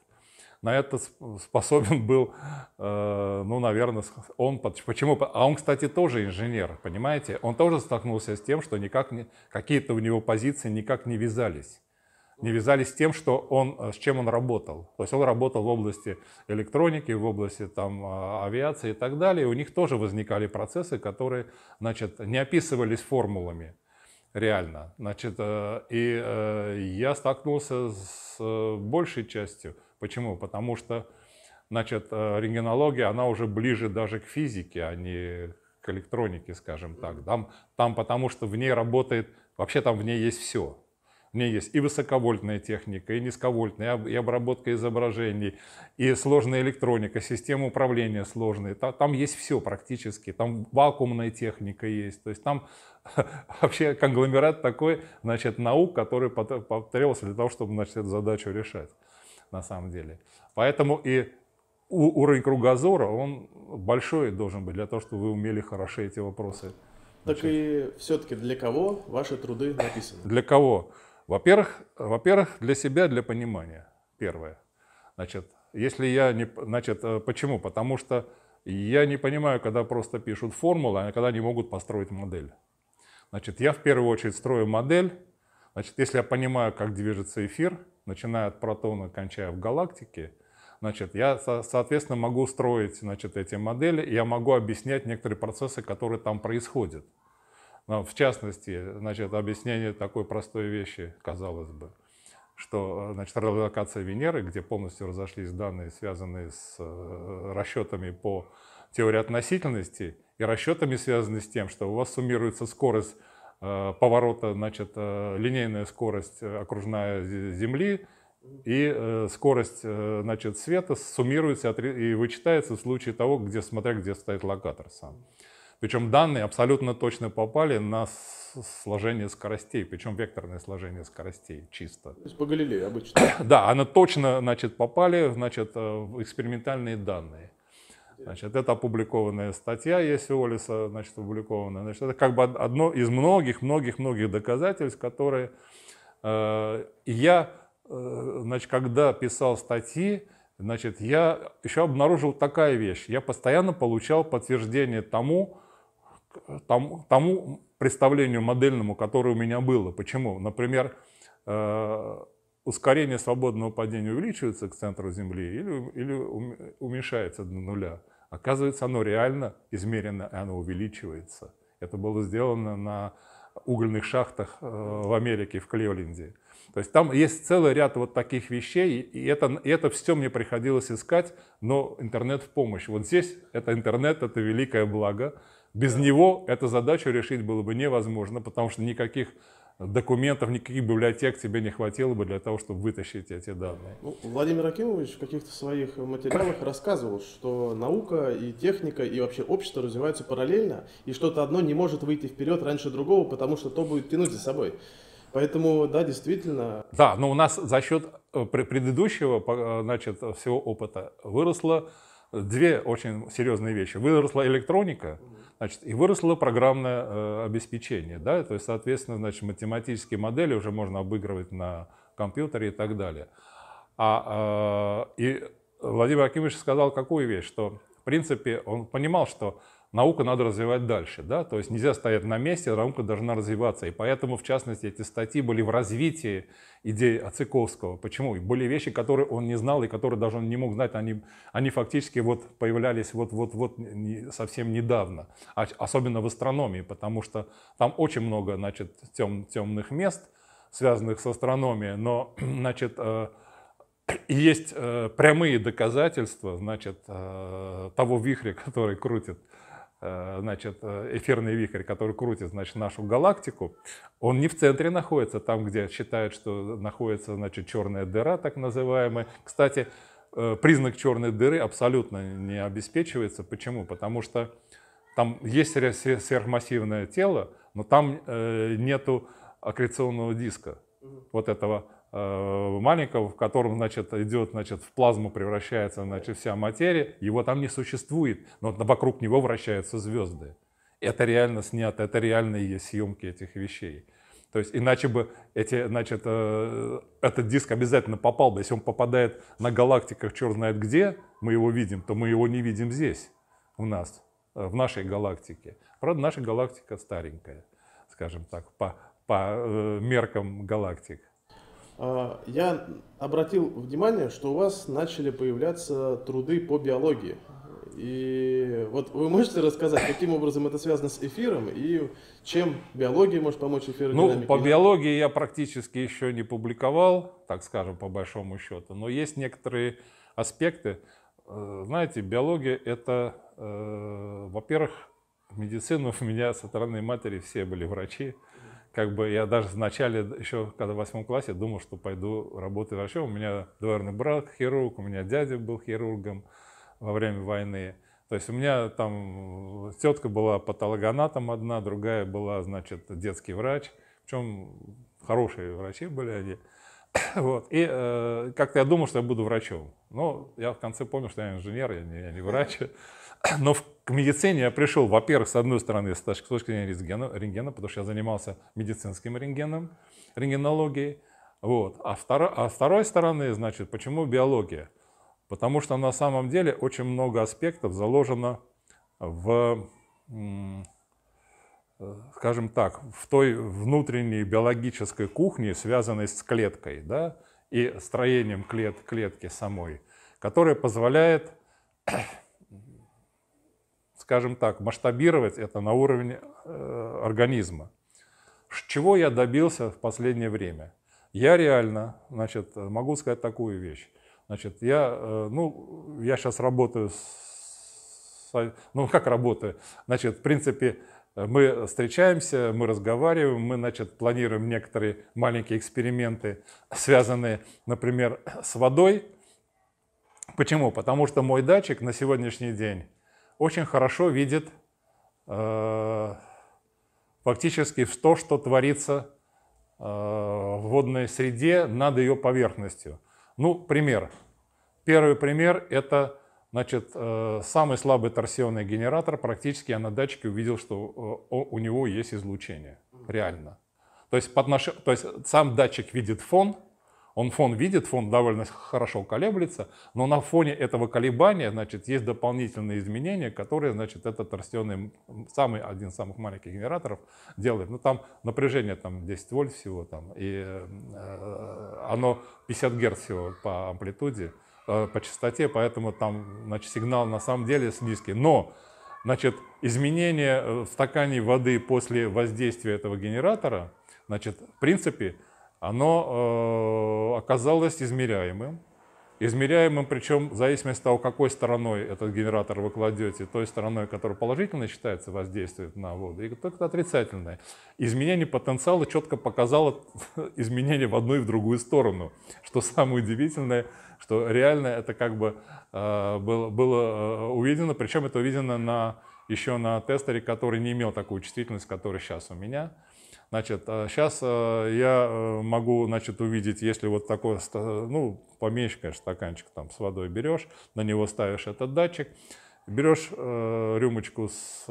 На это способен был, э, ну, наверное, он. Почему? А он, кстати, тоже инженер, понимаете? Он тоже столкнулся с тем, что никак не, какие-то у него позиции никак не вязались не вязались с тем, что он, э, с чем он работал. То есть он работал в области электроники, в области там, а, авиации и так далее. И у них тоже возникали процессы, которые значит, не описывались формулами реально. Значит, э, и э, я столкнулся с э, большей частью. Почему? Потому что, значит, рентгенология, она уже ближе даже к физике, а не к электронике, скажем так. Там, там потому что в ней работает, вообще там в ней есть все. У меня есть и высоковольтная техника, и низковольтная, и обработка изображений, и сложная электроника, система управления сложная. Там, есть все практически. Там вакуумная техника есть. То есть там (laughs) вообще конгломерат такой, значит, наук, который потребовался для того, чтобы, значит, эту задачу решать на самом деле. Поэтому и уровень кругозора, он большой должен быть для того, чтобы вы умели хорошо эти вопросы. Так значит. и все-таки для кого ваши труды написаны? Для кого? Во-первых, во-первых, для себя, для понимания, первое. Значит, если я не... Значит, э, почему? Потому что я не понимаю, когда просто пишут формулы, а когда не могут построить модель. Значит, я в первую очередь строю модель. Значит, если я понимаю, как движется эфир, начиная от протона, кончая в галактике, значит, я, соответственно, могу строить значит, эти модели, и я могу объяснять некоторые процессы, которые там происходят. Но ну, в частности, значит, объяснение такой простой вещи, казалось бы, что значит, релокация Венеры, где полностью разошлись данные, связанные с э, расчетами по теории относительности, и расчетами связаны с тем, что у вас суммируется скорость э, поворота, значит, э, линейная скорость окружная Земли и скорость значит, света суммируется и вычитается в случае того, где, смотря где стоит локатор сам. Причем данные абсолютно точно попали на сложение скоростей, причем векторное сложение скоростей чисто. То есть по Галилею обычно. (coughs) да, она точно, значит, попали, значит, э, в экспериментальные данные. Значит, это опубликованная статья, если Олиса, значит, опубликованная. Значит, это как бы одно из многих-многих-многих доказательств, которые э, я, э, значит, когда писал статьи, значит, я еще обнаружил такая вещь. Я постоянно получал подтверждение тому, тому, тому представлению модельному, которое у меня было. Почему? Например, э, ускорение свободного падения увеличивается к центру Земли или, или уменьшается до нуля. Оказывается, оно реально измерено, и оно увеличивается. Это было сделано на угольных шахтах э, в Америке, в Кливленде. То есть там есть целый ряд вот таких вещей, и это, и это все мне приходилось искать, но интернет в помощь. Вот здесь это интернет, это великое благо, без него эту задачу решить было бы невозможно, потому что никаких документов, никаких библиотек тебе не хватило бы для того, чтобы вытащить эти данные. Ну, Владимир Акимович в каких-то своих материалах рассказывал, что наука и техника и вообще общество развиваются параллельно, и что-то одно не может выйти вперед раньше другого, потому что то будет тянуть за собой. Поэтому, да, действительно. Да, но у нас за счет э, предыдущего э, значит, всего опыта выросло две очень серьезные вещи. Выросла электроника, Значит, и выросло программное э, обеспечение, да, то есть, соответственно, значит, математические модели уже можно обыгрывать на компьютере и так далее. А, э, и Владимир Акимович сказал какую вещь, что, в принципе, он понимал, что науку надо развивать дальше, да, то есть нельзя стоять на месте, наука должна развиваться, и поэтому, в частности, эти статьи были в развитии идеи Ациковского. Почему? Были вещи, которые он не знал и которые даже он не мог знать, они, они фактически вот появлялись вот-вот-вот совсем недавно, а, особенно в астрономии, потому что там очень много, значит, тем, темных мест, связанных с астрономией, но, (clears throat) значит, э, (clears throat) есть э, прямые доказательства, значит, э, того вихря, (laughs) который крутит Э, значит, э, эфирный вихрь, который крутит, значит, нашу галактику, он не в центре находится, там, где считают, что находится, значит, черная дыра, так называемая. Кстати, э, признак черной дыры абсолютно не обеспечивается. Почему? Потому что там есть сверхмассивное тело, но там нету аккреционного диска, вот этого Э, маленького, в котором, значит, идет, значит, в плазму превращается, значит, вся материя, его там не существует, но вокруг него вращаются звезды. Это реально снято, это реальные съемки этих вещей. То есть иначе бы эти, значит, э, этот диск обязательно попал бы. Если он попадает на галактиках, черт знает где, мы его видим, то мы его не видим здесь, у нас, э, в нашей галактике. Правда, наша галактика старенькая, скажем так, по, по э, меркам галактик. А, я обратил внимание, что у вас начали появляться труды по биологии. И вот вы можете рассказать, каким образом это связано с эфиром и чем биология может помочь эфиру? Ну, по биологии я практически еще не публиковал, так скажем, по большому счету. Но есть некоторые аспекты. Э, знаете, биология это, э, во-первых, медицина у меня со стороны матери все были врачи как бы я даже вначале, еще когда в восьмом классе, думал, что пойду работать врачом. У меня двоюродный брат хирург, у меня дядя был хирургом во время войны. То есть у меня там тетка была патологоанатом одна, другая была, значит, детский врач. Причем хорошие врачи были они. (coughs) Вот. И э, как-то я думал, что я буду врачом. Но я в конце понял, что я инженер, я не, я не врач. (coughs) Но в к медицине я пришел, во-первых, с одной стороны, с точки зрения рентгена, рентгена потому что я занимался медицинским рентгеном, рентгенологией. Вот. А, второ, а с второй стороны, значит, почему биология? Потому что на самом деле очень много аспектов заложено в, скажем так, в той внутренней биологической кухне, связанной с клеткой, да, и строением клет, клетки самой, которая позволяет скажем так, масштабировать это на уровень э, организма. Чего я добился в последнее время? Я реально, значит, могу сказать такую вещь. Значит, я, э, ну, я сейчас работаю с, ну, как работаю? Значит, в принципе, мы встречаемся, мы разговариваем, мы, значит, планируем некоторые маленькие эксперименты, связанные, например, с водой. Почему? Потому что мой датчик на сегодняшний день очень хорошо видит э, фактически в то, что творится э, в водной среде над ее поверхностью. Ну, пример. Первый пример – это значит, э, самый слабый торсионный генератор. Практически я на датчике увидел, что э, у него есть излучение. Реально. То есть, под поднош... то есть сам датчик видит фон – он фон видит, фон довольно хорошо колеблется, но на фоне этого колебания, значит, есть дополнительные изменения, которые, значит, этот торсионный, самый, один из самых маленьких генераторов делает. Ну, там напряжение там 10 вольт всего, там, и э, э оно 50 герц всего по амплитуде, э, по частоте, поэтому там, значит, сигнал на самом деле низкий. Но Значит, изменение э, в стакане воды после воздействия этого генератора, значит, в принципе, оно э, оказалось измеряемым. Измеряемым, причем в зависимости от того, какой стороной этот генератор вы кладете, той стороной, которая положительно считается, воздействует на воду, и только отрицательное, Изменение потенциала четко показало (laughs) изменение в одну и в другую сторону. Что самое удивительное, что реально это как бы э, было, было э, увидено, причем это увидено на, еще на тестере, который не имел такую чувствительность, которая сейчас у меня. Значит, сейчас э, э, я э, могу, значит, увидеть, если вот такой, ну, поменьше, конечно, стаканчик там с водой берешь, на него ставишь этот датчик, берешь рюмочку с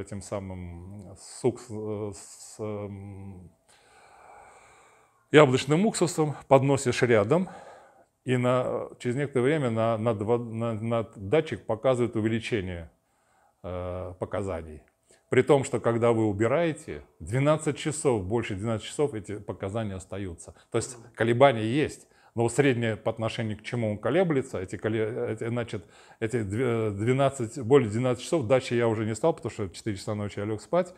этим самым, сук с яблочным уксусом, подносишь рядом, и на, через некоторое время на, на, на, на датчик показывает увеличение э, показаний. При том, что когда вы убираете, 12 часов, больше 12 часов эти показания остаются. То есть колебания есть, но среднее по отношению к чему он колеблется, эти, значит, эти 12, более 12 часов, дачи я уже не стал, потому что 4 часа ночи я лег спать,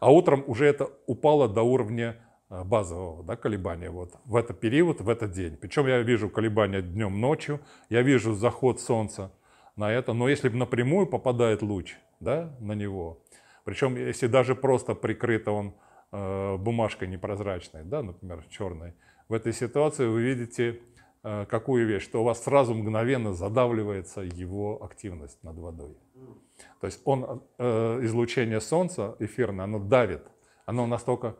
а утром уже это упало до уровня э, базового да, колебания вот, в этот период, в этот день. Причем я вижу колебания днем, ночью, я вижу заход солнца на это, но если бы напрямую попадает луч да, на него, причем, если даже просто прикрыто он э, бумажкой непрозрачной, да, например, черной, в этой ситуации вы видите э, какую вещь, что у вас сразу мгновенно задавливается его активность над водой. То есть он, э, излучение солнца эфирное, оно давит, оно настолько...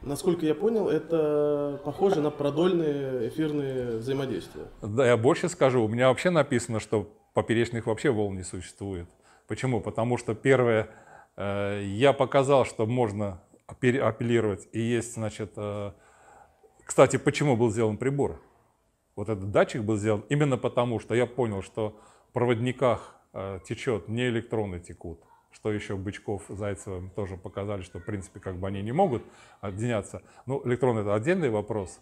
Насколько я понял, это похоже на продольные эфирные взаимодействия. Да, я больше скажу, у меня вообще написано, что поперечных вообще волн не существует. Почему? Потому что первое Э, я показал, что можно апеллировать. И есть, значит... Э, кстати, почему был сделан прибор? Вот этот датчик был сделан именно потому, что я понял, что в проводниках э, течет, не электроны текут, что еще Бычков, Зайцевым тоже показали, что, в принципе, как бы они не могут отделяться. Ну, электроны это отдельный вопрос,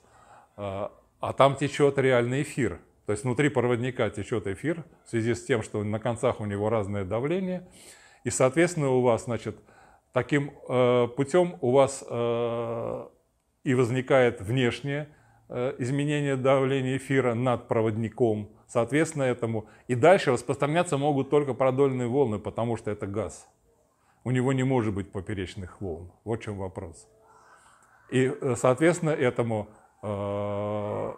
а там течет реальный эфир. То есть внутри проводника течет эфир в связи с тем, что на концах у него разное давление — и, соответственно, у вас, значит, таким э, путем у вас э, и возникает внешнее э, изменение давления эфира над проводником, соответственно этому. И дальше распространяться могут только продольные волны, потому что это газ. У него не может быть поперечных волн. Вот в чем вопрос. И, э, соответственно, этому э,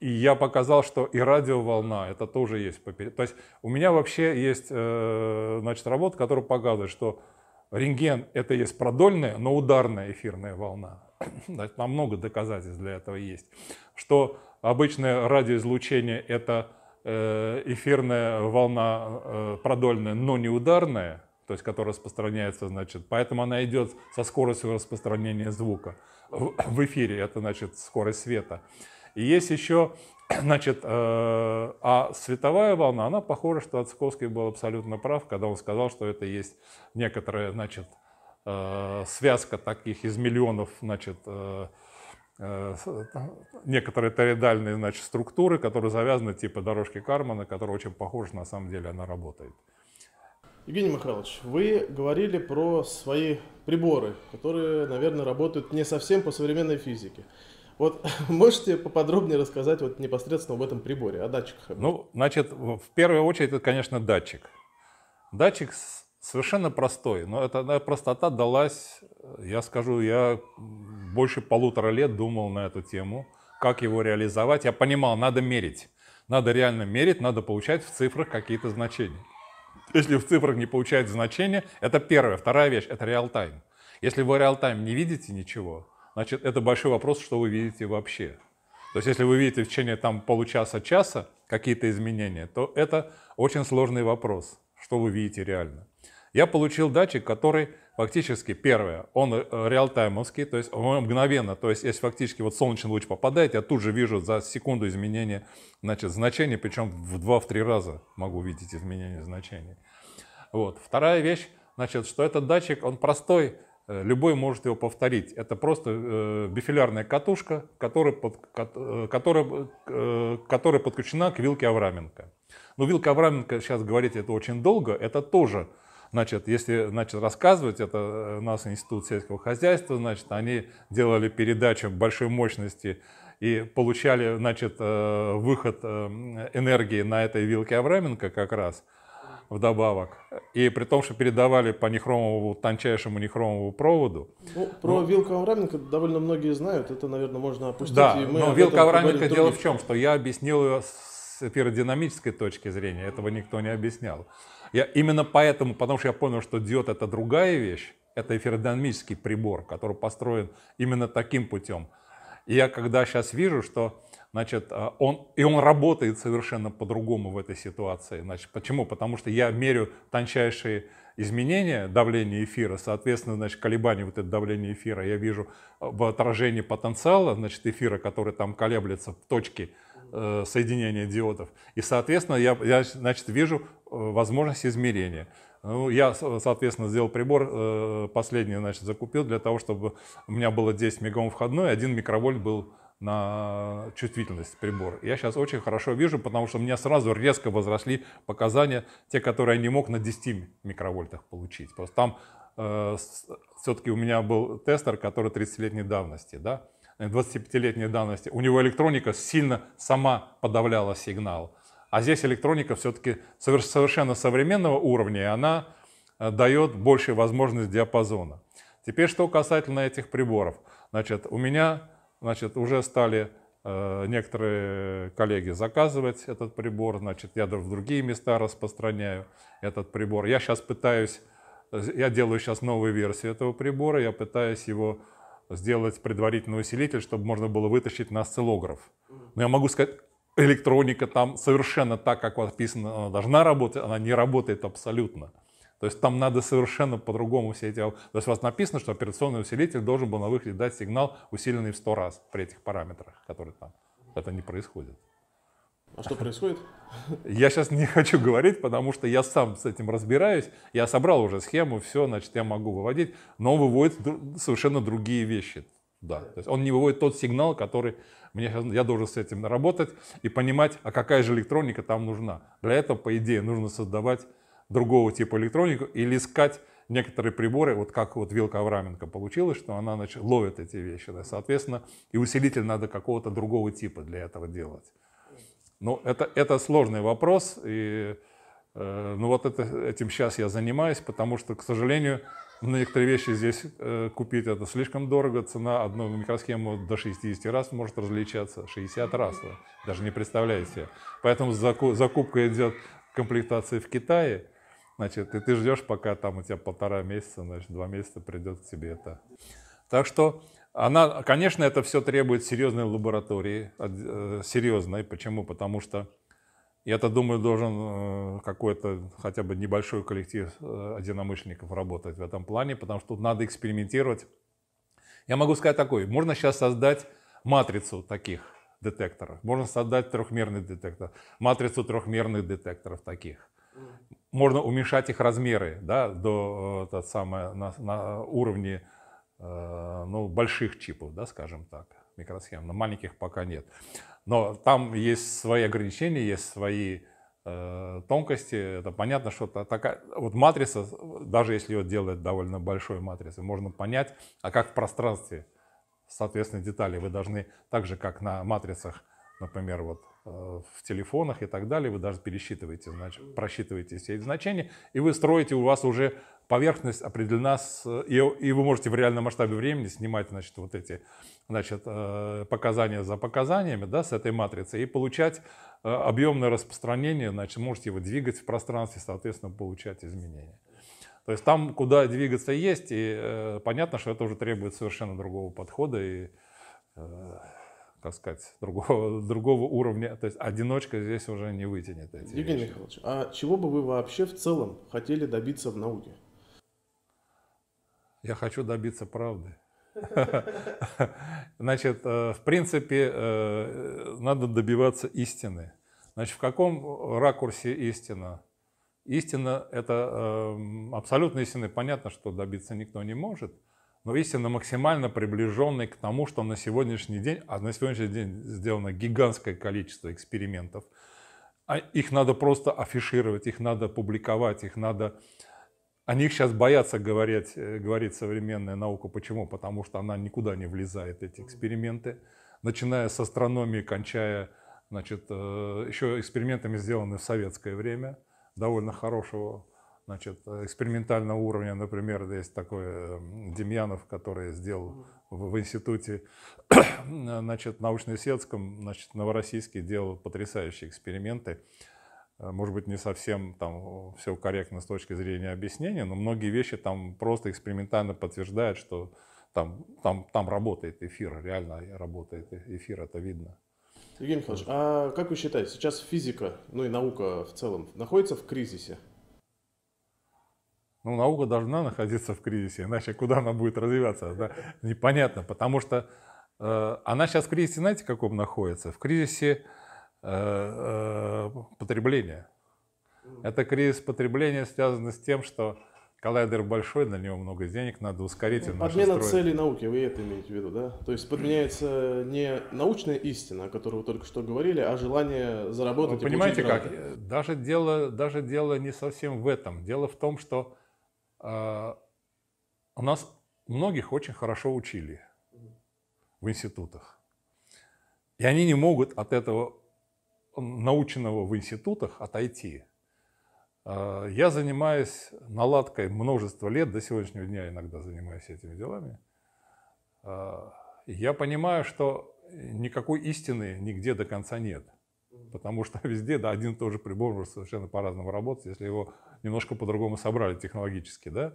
и я показал, что и радиоволна, это тоже есть. То есть у меня вообще есть э, значит, работа, которая показывает, что рентген – это есть продольная, но ударная эфирная волна. Значит, (clears throat) там много доказательств для этого есть. Что обычное радиоизлучение – это э, эфирная волна э, продольная, но не ударная, то есть которая распространяется, значит, поэтому она идет со скоростью распространения звука в эфире, это значит скорость света. И есть еще, (clears throat) значит, э, а световая волна, она похожа, что Ацковский был абсолютно прав, когда он сказал, что это есть некоторая, значит, э, связка таких из миллионов, значит, э, э некоторые торидальные значит, структуры, которые завязаны типа дорожки Кармана, которая очень похожа, на самом деле она работает. Евгений Михайлович, вы говорили про свои приборы, которые, наверное, работают не совсем по современной физике. Вот (laughs) можете поподробнее рассказать вот непосредственно об этом приборе, о датчиках? Ну, значит, в первую очередь это, конечно, датчик. Датчик совершенно простой, но эта простота далась, я скажу, я больше полутора лет думал на эту тему, как его реализовать. Я понимал, надо мерить. Надо реально мерить, надо получать в цифрах какие-то значения. Если в цифрах не получает значения, это первое. Вторая вещь — это реалтайм. Если вы реалтайм не видите ничего, значит, это большой вопрос, что вы видите вообще. То есть если вы видите в течение там получаса-часа какие-то изменения, то это очень сложный вопрос, что вы видите реально. Я получил датчик, который фактически, первое, он э, реалтаймовский, то есть он мгновенно, то есть если фактически вот солнечный луч попадает, я тут же вижу за секунду изменение значит, значения, причем в 2-3 раза могу видеть изменение значений. Вот. Вторая вещь, значит, что этот датчик, он простой, Э, любой может его повторить. Это просто э, бифилярная катушка, которая, под, э, которая, э, которая подключена к вилке Авраменко. Но ну, вилка Авраменко, сейчас говорить это очень долго, это тоже, значит, если значит, рассказывать, это э, у нас Институт сельского хозяйства, значит, они делали передачу большой мощности и получали, значит, выход энергии на этой вилке Авраменко как раз – вдобавок. И при том, что передавали по нехромовому, тончайшему нехромовому проводу. Ну, про ну, вилку Авраменко довольно многие знают. Это, наверное, можно опустить. Да, и мы но вилка Авраменко дело в чем, что я объяснил ее с пиродинамической точки зрения. Этого никто не объяснял. Я, именно поэтому, потому что я понял, что диод – это другая вещь, это эфиродинамический прибор, который построен именно таким путем – и я когда сейчас вижу, что значит, э, он, и он работает совершенно по-другому в этой ситуации. Значит, почему? Потому что я мерю тончайшие изменения давления эфира, соответственно, значит, колебания вот это давления эфира я вижу э, в отражении потенциала, значит, эфира, который там колеблется в точке э, соединения диодов. И, соответственно, я, я значит, вижу э, возможность измерения. Ну, я, соответственно, сделал прибор, э, последний, значит, закупил для того, чтобы у меня было 10 мегаом входной, один микровольт был на чувствительность прибора. Я сейчас очень хорошо вижу, потому что у меня сразу резко возросли показания, те, которые я не мог на 10 микровольтах получить. Просто там э, все-таки у меня был тестер, который 30-летней давности, да, 25-летней давности. У него электроника сильно сама подавляла сигнал. А здесь электроника все-таки совершенно современного уровня, и она э, дает больше возможность диапазона. Теперь что касательно этих приборов. Значит, у меня значит, уже стали э, некоторые коллеги заказывать этот прибор, значит, я в другие места распространяю этот прибор. Я сейчас пытаюсь, я делаю сейчас новую версию этого прибора, я пытаюсь его сделать предварительный усилитель, чтобы можно было вытащить на осциллограф. Но я могу сказать, электроника там совершенно так, как описано, она должна работать, она не работает абсолютно. То есть там надо совершенно по-другому все эти... То есть у вас написано, что операционный усилитель должен был на выходе дать сигнал, усиленный в 100 раз при этих параметрах, которые там. Это не происходит. А что происходит? Я сейчас не хочу говорить, потому что я сам с этим разбираюсь. Я собрал уже схему, все, значит, я могу выводить, но он выводит совершенно другие вещи. Да, то есть он не выводит тот сигнал, который мне, я должен с этим работать и понимать, а какая же электроника там нужна. Для этого, по идее, нужно создавать другого типа электронику или искать некоторые приборы, вот как вот вилка Авраменко получилось, что она значит, ловит эти вещи. Да, соответственно, и усилитель надо какого-то другого типа для этого делать. Но ну, это, это сложный вопрос, и э, ну, вот это, этим сейчас я занимаюсь, потому что, к сожалению, на ну, некоторые вещи здесь э, купить это слишком дорого. Цена одной микросхемы до 60 раз может различаться. 60 раз. Вы даже не представляете. Поэтому заку закупка идет комплектации в Китае. Значит, и ты ждешь, пока там у тебя полтора месяца, значит, два месяца придет к тебе это. Так что она, конечно, это все требует серьезной лаборатории, э, серьезной. Почему? Потому что я-то думаю, должен э, какой-то хотя бы небольшой коллектив э, единомышленников работать в этом плане, потому что тут надо экспериментировать. Я могу сказать такое, можно сейчас создать матрицу таких детекторов, можно создать трехмерный детектор, матрицу трехмерных детекторов таких. Можно уменьшать их размеры да, до э, тот самое, на, на уровне ну, больших чипов, да, скажем так, микросхем, но маленьких пока нет. Но там есть свои ограничения, есть свои э, тонкости. Это понятно, что такая... Вот матрица, даже если ее делать довольно большой матрицей, можно понять, а как в пространстве, соответственно, детали. Вы должны, так же, как на матрицах, например, вот э, в телефонах и так далее, вы даже пересчитываете, значит, просчитываете все эти значения, и вы строите, у вас уже поверхность определена, с, и, и вы можете в реальном масштабе времени снимать, значит, вот эти, значит, э, показания за показаниями, да, с этой матрицы, и получать э, объемное распространение, значит, можете его двигать в пространстве, соответственно, получать изменения. То есть там, куда двигаться есть, и э, понятно, что это уже требует совершенно другого подхода и, как сказать, другого, другого уровня. То есть одиночка здесь уже не вытянет эти Евгений вещи. Михайлович, а чего бы вы вообще в целом хотели добиться в науке? Я хочу добиться правды. (laughs) Значит, э, в принципе, э, надо добиваться истины. Значит, в каком ракурсе истина? Истина – это эм, абсолютно истины. Понятно, что добиться никто не может, но истина максимально приближенная к тому, что на сегодняшний день, а на сегодняшний день сделано гигантское количество экспериментов, а их надо просто афишировать, их надо публиковать, их надо о них сейчас боятся э, говорить, говорит современная наука. Почему? Потому что она никуда не влезает, эти эксперименты. Начиная с астрономии, кончая значит, э, еще экспериментами, сделаны в советское время, довольно хорошего значит, экспериментального уровня. Например, есть такой эм, Демьянов, который сделал в, в институте (clears throat) э, значит, научно-исследовательском значит, Новороссийске делал потрясающие эксперименты Э, может быть, не совсем там все корректно с точки зрения объяснения, но многие вещи там просто экспериментально подтверждают, что там, там, там работает эфир, реально работает э, эфир, это видно. Евгений Михайлович, а как вы считаете, сейчас физика, ну и наука в целом, находится в кризисе? Ну, наука должна находиться в кризисе, иначе куда она будет развиваться, да? непонятно, потому что э, она сейчас в кризисе, знаете, в каком находится? В кризисе э, Э, э, потребления. Это кризис потребления связан с тем, что коллайдер большой, на него много денег, надо ускорить. Ну, подмена строить. целей науки, вы это имеете в виду, да? То есть подменяется не научная истина, о которой вы только что говорили, а желание заработать. Вы понимаете, как? Э, даже дело, даже дело не совсем в этом. Дело в том, что э, у нас многих очень хорошо учили в институтах. И они не могут от этого наученного в институтах отойти. А, я занимаюсь наладкой множество лет, до сегодняшнего дня иногда занимаюсь этими делами. А, я понимаю, что никакой истины нигде до конца нет. Потому что (laughs) везде да, один и тот же прибор может совершенно по-разному работать, если его немножко по-другому собрали технологически. Да?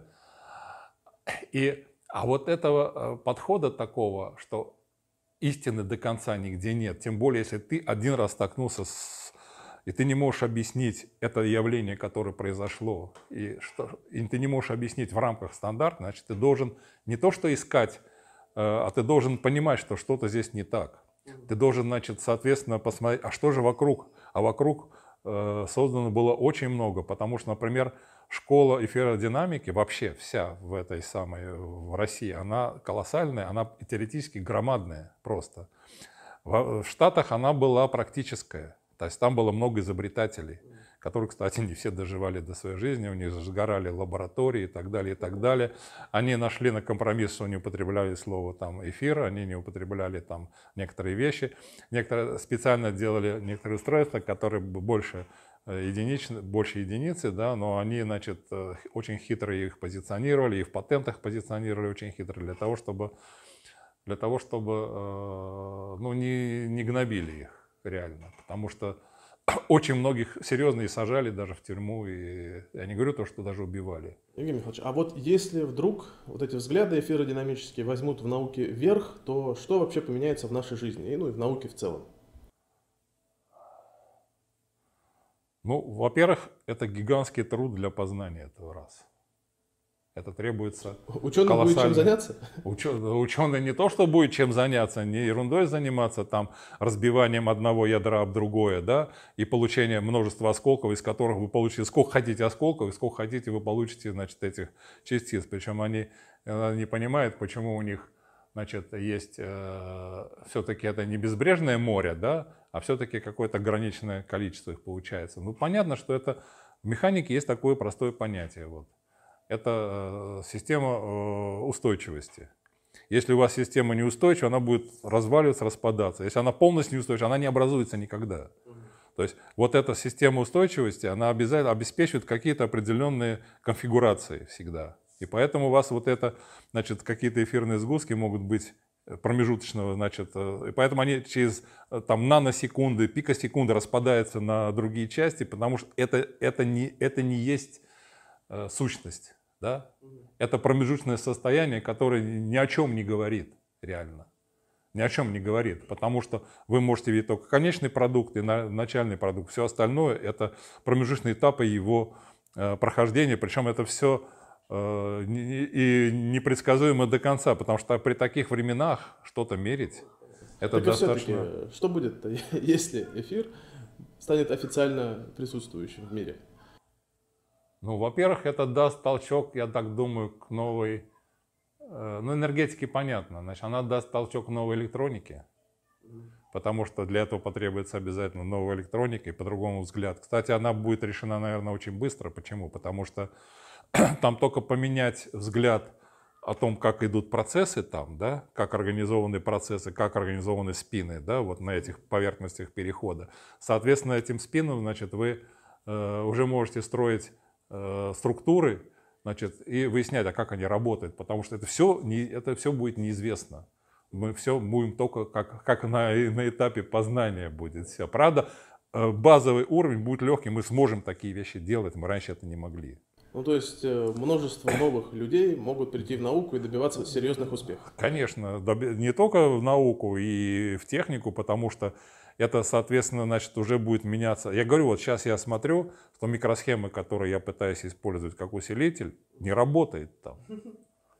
И, а вот этого э, подхода такого, что истины до конца нигде нет. Тем более, если ты один раз столкнулся с... И ты не можешь объяснить это явление, которое произошло, и, что, и ты не можешь объяснить в рамках стандарта, значит, ты должен не то что искать, э, а ты должен понимать, что что-то здесь не так. Ты должен, значит, соответственно, посмотреть, а что же вокруг? А вокруг э, создано было очень много, потому что, например, школа эфиродинамики вообще вся в этой самой в России, она колоссальная, она теоретически громадная просто. В Штатах она была практическая, то есть там было много изобретателей, которые, кстати, не все доживали до своей жизни, у них сгорали лаборатории и так далее, и так далее. Они нашли на компромисс, они не употребляли слово там эфир, они не употребляли там некоторые вещи. Некоторые специально делали некоторые устройства, которые больше Э, единич, больше единицы, да, но они, значит, э, очень хитро их позиционировали, и в патентах позиционировали очень хитро для того, чтобы, для того, чтобы э, ну, не, не гнобили их реально, потому что (clears throat) очень многих серьезно и сажали даже в тюрьму, и я не говорю то, что даже убивали. Евгений Михайлович, а вот если вдруг вот эти взгляды эфиродинамические возьмут в науке вверх, то что вообще поменяется в нашей жизни, и, ну и в науке в целом? Ну, во-первых, это гигантский труд для познания этого раз. Это требуется Ученый колоссальный... будет чем заняться? Уч... Ученый не то, что будет чем заняться, не ерундой заниматься, там, разбиванием одного ядра об другое, да, и получение множества осколков, из которых вы получите сколько хотите осколков, и сколько хотите вы получите, значит, этих частиц. Причем они не понимают, почему у них, значит, есть, э, все-таки это не безбрежное море, да, а все-таки какое-то ограниченное количество их получается. Ну, понятно, что это в механике есть такое простое понятие. Вот. Это э, система э, устойчивости. Если у вас система неустойчива, она будет разваливаться, распадаться. Если она полностью неустойчива, она не образуется никогда. То есть вот эта система устойчивости, она обязательно обеспечивает какие-то определенные конфигурации всегда. И поэтому у вас вот это, значит, какие-то эфирные сгустки могут быть промежуточного, значит, э, и поэтому они через э, там наносекунды, пикосекунды распадаются на другие части, потому что это, это, не, это не есть э, сущность, да? Это промежуточное состояние, которое ни о чем не говорит реально, ни о чем не говорит, потому что вы можете видеть только конечный продукт и начальный продукт, все остальное это промежуточные этапы его э, прохождения, причем это все Э, и непредсказуемо до конца, потому что при таких временах что-то мерить, это так достаточно... Что будет, (laughs) если эфир станет официально присутствующим в мире? Ну, во-первых, это даст толчок, я так думаю, к новой... Э, ну, энергетике понятно. Значит, она даст толчок новой электронике, потому что для этого потребуется обязательно новая электроника и по-другому взгляд. Кстати, она будет решена, наверное, очень быстро. Почему? Потому что (clears throat) там только поменять взгляд о том, как идут процессы там, да, как организованы процессы, как организованы спины, да, вот на этих поверхностях перехода. Соответственно, этим спинам, значит, вы э, уже можете строить э, структуры, значит, и выяснять, а как они работают, потому что это все, не, это все будет неизвестно. Мы все будем только как, как на, на этапе познания будет все. Правда, э, базовый уровень будет легким, мы сможем такие вещи делать, мы раньше это не могли. Ну, то есть э, множество новых людей могут прийти в науку и добиваться серьезных успехов. Конечно, не только в науку и в технику, потому что это, соответственно, значит, уже будет меняться. Я говорю, вот сейчас я смотрю, что микросхемы, которые я пытаюсь использовать как усилитель, не работает там. (laughs) То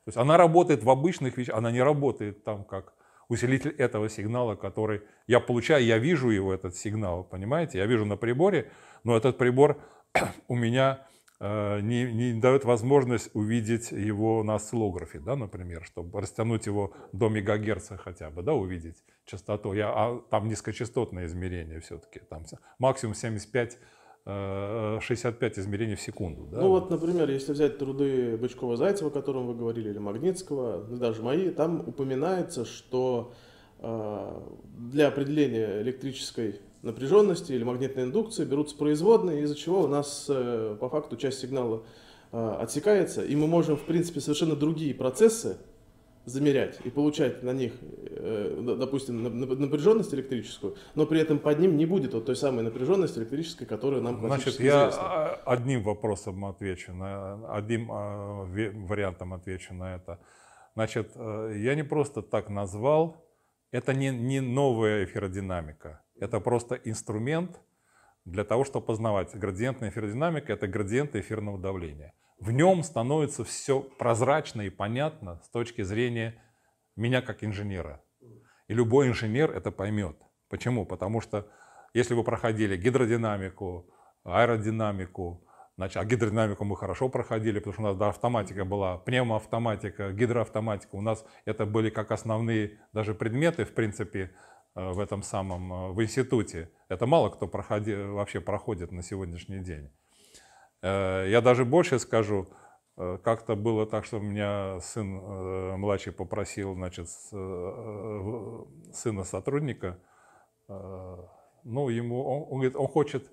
есть она работает в обычных вещах, она не работает там как усилитель этого сигнала, который я получаю, я вижу его, этот сигнал, понимаете? Я вижу на приборе, но этот прибор (clears throat) у меня Э, не, не дает возможность увидеть его на осциллографе, да, например, чтобы растянуть его до мегагерца хотя бы, да, увидеть частоту. Я, а там низкочастотное измерение все-таки, там максимум 75 65 э, э, измерений в секунду. Да? Ну вот, например, если взять труды Бычкова-Зайцева, о котором вы говорили, или Магнитского, ну, даже мои, там упоминается, что для определения электрической напряженности или магнитной индукции, берутся производные, из-за чего у нас э, по факту часть сигнала э, отсекается, и мы можем, в принципе, совершенно другие процессы замерять и получать на них, э, допустим, напряженность электрическую, но при этом под ним не будет вот той самой напряженности электрической, которая нам Значит, я известна. одним вопросом отвечу, на, одним вариантом отвечу на это. Значит, я не просто так назвал, это не, не новая эфиродинамика. Это просто инструмент для того, чтобы познавать. Градиентная эфиродинамика – это градиенты эфирного давления. В нем становится все прозрачно и понятно с точки зрения меня как инженера. И любой инженер это поймет. Почему? Потому что если вы проходили гидродинамику, аэродинамику, значит, а гидродинамику мы хорошо проходили, потому что у нас да, автоматика была, пневмоавтоматика, гидроавтоматика, у нас это были как основные даже предметы, в принципе, Э, в этом самом, э, в институте. Это мало кто проходи, вообще проходит на сегодняшний день. Э, я даже больше скажу, как-то было так, что меня сын младший попросил, значит, сына сотрудника, ну, ему, он, он говорит, он хочет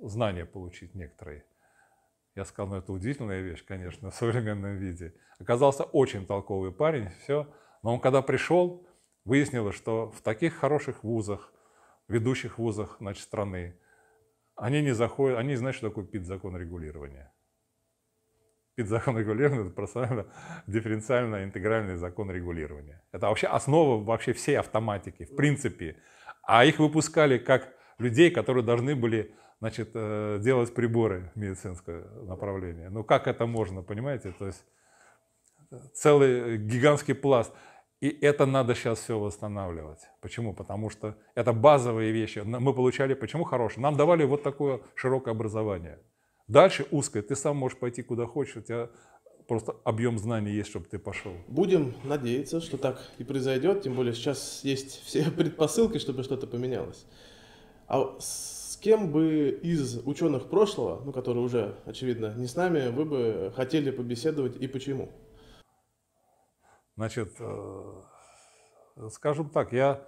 знания получить некоторые. Я сказал, ну, это удивительная вещь, конечно, в современном виде. Оказался очень толковый парень, все, но он когда пришел, выяснилось, что в таких хороших вузах, ведущих вузах значит, страны, они не заходят, они не знают, что такое ПИД-закон регулирования. ПИД-закон регулирования – это просто дифференциально интегральный закон регулирования. Это вообще основа вообще всей автоматики, в принципе. А их выпускали как людей, которые должны были значит, э, делать приборы в медицинское направление. Ну как это можно, понимаете? То есть э, целый гигантский пласт – и это надо сейчас все восстанавливать. Почему? Потому что это базовые вещи. Мы получали, почему хорошее? Нам давали вот такое широкое образование. Дальше узкое, ты сам можешь пойти куда хочешь, у тебя просто объем знаний есть, чтобы ты пошел. Будем надеяться, что так и произойдет, тем более сейчас есть все (laughs) предпосылки, чтобы что-то поменялось. А с кем бы из ученых прошлого, ну, которые уже, очевидно, не с нами, вы бы э, хотели побеседовать и почему? Значит, э, скажем так, я,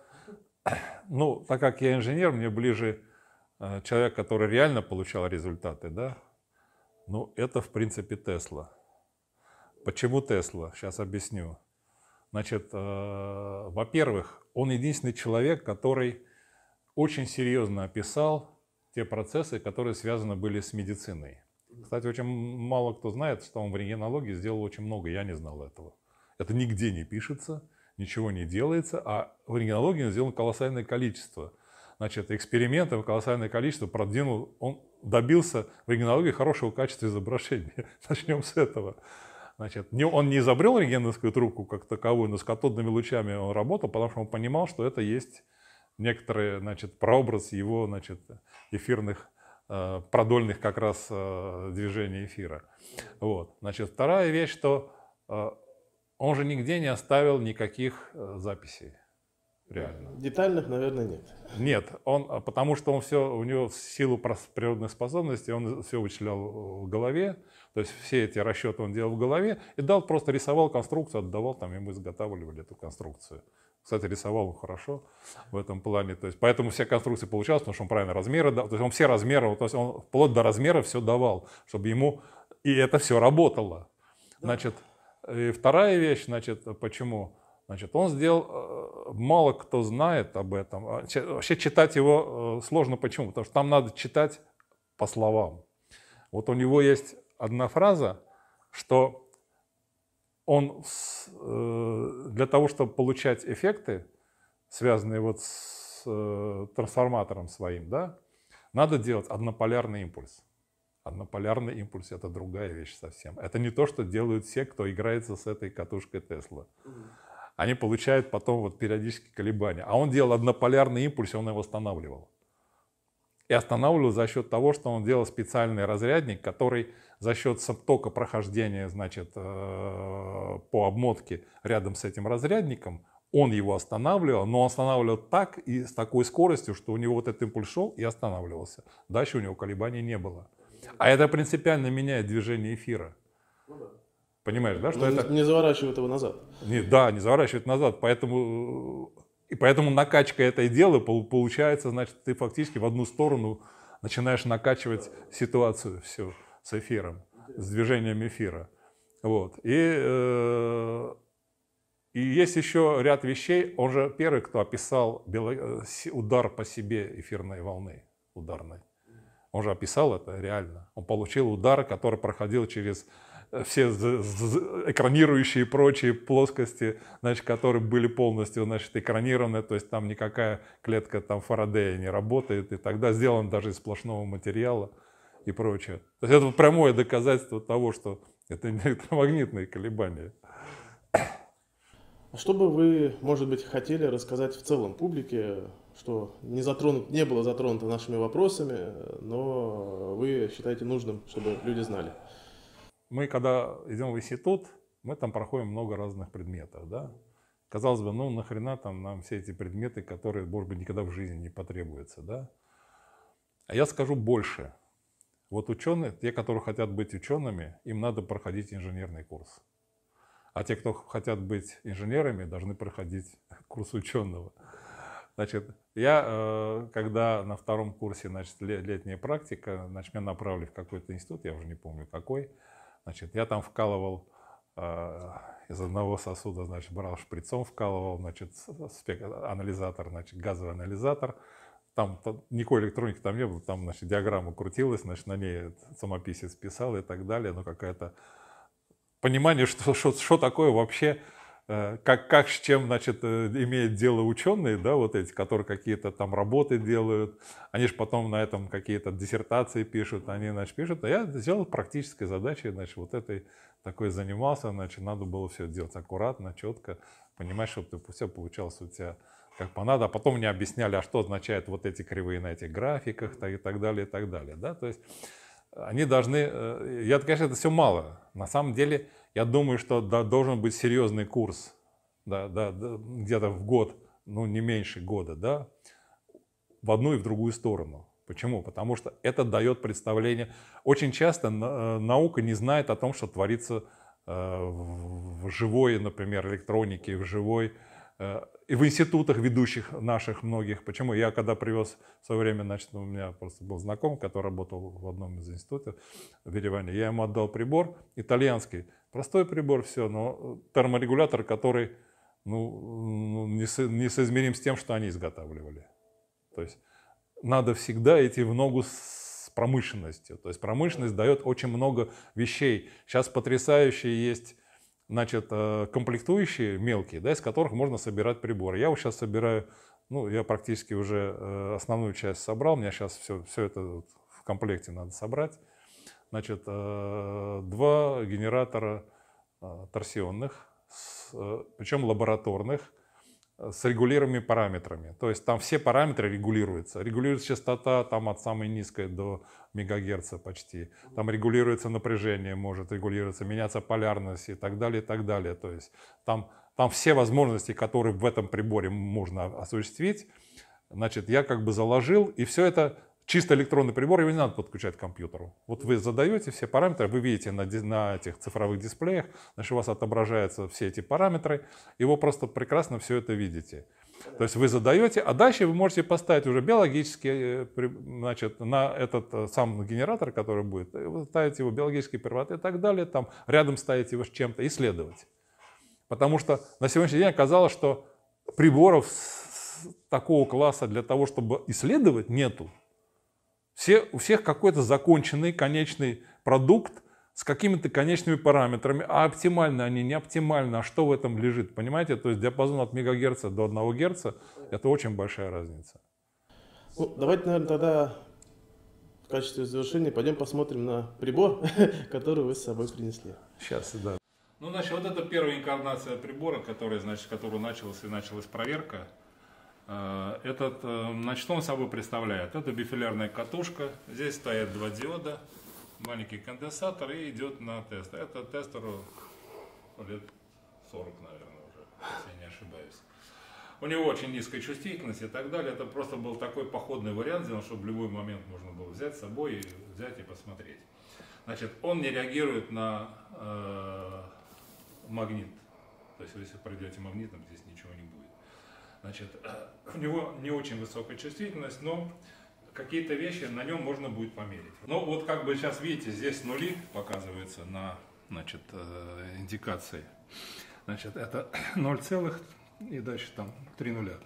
(clears throat) ну, так как я инженер, мне ближе э, человек, который реально получал результаты, да, ну, это, в принципе, Тесла. Почему Тесла? Сейчас объясню. Значит, э, во-первых, он единственный человек, который очень серьезно описал те процессы, которые связаны были с медициной. Кстати, очень мало кто знает, что он в рентгенологии сделал очень много, я не знал этого. Это нигде не пишется, ничего не делается, а в рентгенологии сделано колоссальное количество значит, экспериментов, колоссальное количество, продвинул, он добился в рентгенологии хорошего качества изображения. (laughs) Начнем с этого. Значит, не, он не изобрел рентгеновскую трубку как таковую, но с катодными лучами он работал, потому что он понимал, что это есть некоторый значит, прообраз его значит, эфирных э, продольных как раз э, движений эфира. Вот. Значит, вторая вещь, что э, он же нигде не оставил никаких э, записей. Реально. Детальных, наверное, нет. Нет, он, а, потому что он все, у него в силу природной способности, он все вычислял э, в голове, то есть все эти расчеты он делал в голове и дал, просто рисовал конструкцию, отдавал, там ему изготавливали эту конструкцию. Кстати, рисовал он хорошо в этом плане, то есть поэтому вся конструкция получалась, потому что он правильно размеры дал, то есть он все размеры, то есть он вплоть до размера все давал, чтобы ему, и это все работало. Да. Значит, и вторая вещь, значит, почему? Значит, он сделал, э, мало кто знает об этом. А, вообще читать его э, сложно, почему? Потому что там надо читать по словам. Вот у него есть одна фраза, что он э, для того, чтобы получать эффекты, связанные вот с трансформатором своим, да, надо делать однополярный импульс. Однополярный импульс – это другая вещь совсем. Это не то, что делают все, кто играется с этой катушкой Тесла. Они получают потом вот периодически колебания. А он делал однополярный импульс, и он его останавливал. И останавливал за счет того, что он делал специальный разрядник, который за счет тока прохождения значит, э, по обмотке рядом с этим разрядником, он его останавливал, но останавливал так и с такой скоростью, что у него вот этот импульс шел и останавливался. Дальше у него колебаний не было. А это принципиально меняет движение эфира. Понимаешь, да? Что Но ну, это... Не заворачивает его назад. Не, да, не заворачивает назад. Поэтому... Э, и поэтому накачка этой дела получается, значит, ты фактически в одну сторону начинаешь накачивать ситуацию всю с эфиром, с движением эфира. Вот. И, э, и есть еще ряд вещей. Он же первый, кто описал бело... Э, удар по себе эфирной волны ударной. Он же описал это реально. Он получил удар, который проходил через э, все экранирующие прочие плоскости, значит, которые были полностью значит, экранированы, то есть там никакая клетка там, Фарадея не работает, и тогда сделан даже из сплошного материала и прочее. То есть это прямое доказательство того, что это не электромагнитные колебания. А что бы вы, может быть, хотели рассказать в целом публике что не, затронут, не было затронуто нашими вопросами, но вы считаете нужным, чтобы люди знали. Мы, когда идем в институт, мы там проходим много разных предметов, да. Казалось бы, ну нахрена там нам все эти предметы, которые, может быть, никогда в жизни не потребуются, да. А я скажу больше. Вот ученые, те, которые хотят быть учеными, им надо проходить инженерный курс. А те, кто хотят быть инженерами, должны проходить курс ученого. Значит, я, э, когда на втором курсе, значит, летняя практика, значит, меня направили в какой-то институт, я уже не помню какой, значит, я там вкалывал э, из одного сосуда, значит, брал шприцом, вкалывал, значит, э, спек... анализатор, значит, газовый анализатор, там, там никакой электроники там не было, там, значит, диаграмма крутилась, значит, на ней самописец писал и так далее, но ну, какая-то понимание, что, что, что такое вообще Э, как, как с чем, значит, э, имеют дело ученые, да, вот эти, которые какие-то там работы делают, они же потом на этом какие-то диссертации пишут, они, значит, пишут, а я сделал практической задачей, значит, вот этой такой занимался, значит, надо было все делать аккуратно, четко, понимать, чтобы все получалось у тебя как по надо, а потом мне объясняли, а что означают вот эти кривые на этих графиках так, и так далее, и так далее, да, то есть э, они должны, я, конечно, это все мало, на самом деле, я думаю, что да, должен быть серьезный курс, да, да, да, где-то в год, ну не меньше года, да, в одну и в другую сторону. Почему? Потому что это дает представление. Очень часто э, наука не знает о том, что творится э, в живой, например, электронике, в живой Э, и в институтах ведущих наших многих. Почему? Я когда привез в свое время, значит, у меня просто был знакомый, который работал в одном из институтов в Ереване. Я ему отдал прибор итальянский. Простой прибор, все, но терморегулятор, который ну, не ну, не со соизмерим с тем, что они изготавливали. То есть надо всегда идти в ногу с промышленностью. То есть промышленность дает очень много вещей. Сейчас потрясающие есть значит, э, комплектующие мелкие, да, из которых можно собирать приборы. Я вот сейчас собираю, ну, я практически уже э, основную часть собрал, у меня сейчас все, все это вот в комплекте надо собрать. Значит, э, два генератора торсионных, причем лабораторных, с регулируемыми параметрами. То есть там все параметры регулируются. Регулируется частота там от самой низкой до мегагерца почти. Там регулируется напряжение, может регулироваться, меняться полярность и так далее, и так далее. То есть там, там все возможности, которые в этом приборе можно осуществить, значит, я как бы заложил, и все это Чисто электронный прибор, его не надо подключать к компьютеру. Вот вы задаете все параметры, вы видите на, на этих цифровых дисплеях, значит, у вас отображаются все эти параметры, и вы просто прекрасно все это видите. То есть вы задаете, а дальше вы можете поставить уже биологические, э, значит, на этот э, сам генератор, который будет, вы ставите его биологический первоты и так далее, там рядом ставите его с чем-то, исследовать. Потому что на сегодняшний день оказалось, что приборов такого класса для того, чтобы исследовать, нету. Все, у всех какой-то законченный, конечный продукт с какими-то конечными параметрами. А оптимально они, не оптимально, а что в этом лежит, понимаете? То есть диапазон от мегагерца до 1 герца – это очень большая разница. Ну, давайте, наверное, тогда в качестве завершения пойдем посмотрим на прибор, (laughs) который вы с собой принесли. Сейчас, да. Ну, значит, вот это первая инкарнация прибора, который, значит, который началась и началась проверка. Э, этот, э, значит, он собой представляет. Это бифилярная катушка. Здесь стоят два диода, маленький конденсатор и идет на тест. Это тестеру лет 40, наверное, уже, если я не ошибаюсь. У него очень низкая чувствительность и так далее. Это просто был такой походный вариант сделан, чтобы в любой момент можно было взять с собой и взять и посмотреть. Значит, он не реагирует на э, магнит. То есть, если пройдете магнитом, здесь ничего не будет. Значит, (clears throat) у него не очень высокая чувствительность, но какие-то вещи на нем можно будет померить. Но вот как бы сейчас видите, здесь нули показываются на значит, э, индикации. Значит, это 0 (clears throat) целых и дальше там 3 нуля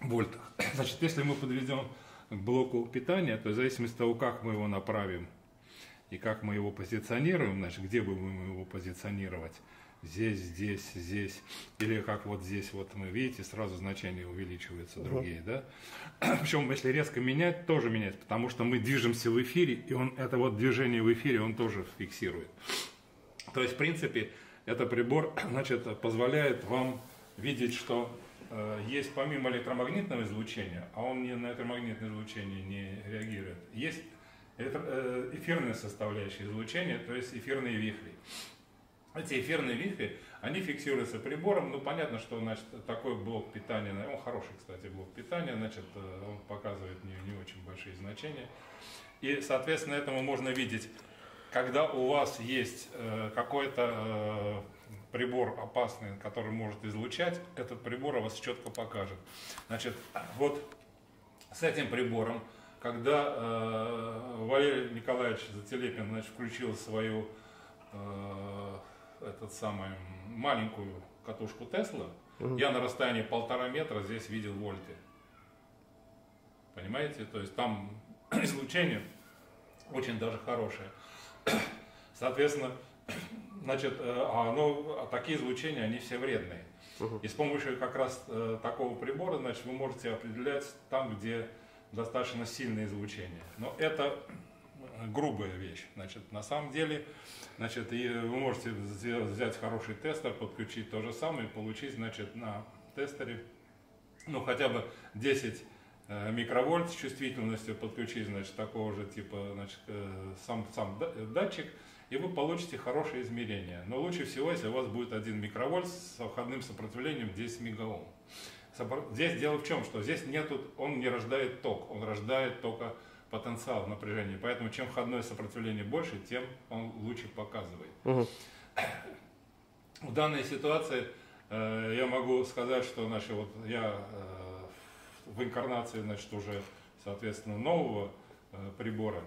вольтах. (clears throat) Значит, если мы подведем к блоку питания, то в зависимости от того, как мы его направим и как мы его позиционируем, значит, где будем его позиционировать, здесь, здесь, здесь. Или как вот здесь вот мы, видите, сразу значения увеличиваются угу. другие, да? (clears throat) Причем, если резко менять, тоже менять, потому что мы движемся в эфире, и он это вот движение в эфире он тоже фиксирует. То есть, в принципе, этот прибор, (clears throat) значит, позволяет вам видеть, что э, есть помимо электромагнитного излучения, а он не на электромагнитное излучение не реагирует, есть э, эфирная составляющая излучения, то есть эфирные вихри эти эфирные вихри, они фиксируются прибором, ну понятно, что значит, такой блок питания, он хороший, кстати, блок питания, значит, э, он показывает не, не очень большие значения. И, соответственно, этому можно видеть, когда у вас есть э, какой-то э, прибор опасный, который может излучать, этот прибор вас четко покажет. Значит, вот с этим прибором, когда э, Валерий Николаевич Зателепин значит, включил свою э, этот самый маленькую катушку Тесла, угу. я на расстоянии полтора метра здесь видел вольты. Понимаете? То есть там (clears throat) излучение очень даже хорошее. (clears throat) Соответственно, (clears throat) значит, оно, э, а, ну, а такие излучения, они все вредные. Угу. И с помощью как раз э, такого прибора, значит, вы можете определять там, где достаточно сильное излучение. Но это грубая вещь. Значит, на самом деле, значит, и вы можете взять хороший тестер, подключить то же самое и получить, значит, на тестере, ну, хотя бы 10 э, микровольт с чувствительностью подключить, значит, такого же типа, значит, э, сам, сам датчик, и вы получите хорошее измерение. Но лучше всего, если у вас будет 1 микровольт с входным сопротивлением 10 мегаом. Здесь дело в чем, что здесь нету, он не рождает ток, он рождает только потенциал напряжения. Поэтому чем входное сопротивление больше, тем он лучше показывает. Угу. В данной ситуации э, я могу сказать, что наши, вот я э, в инкарнации, значит, уже, соответственно, нового э, прибора,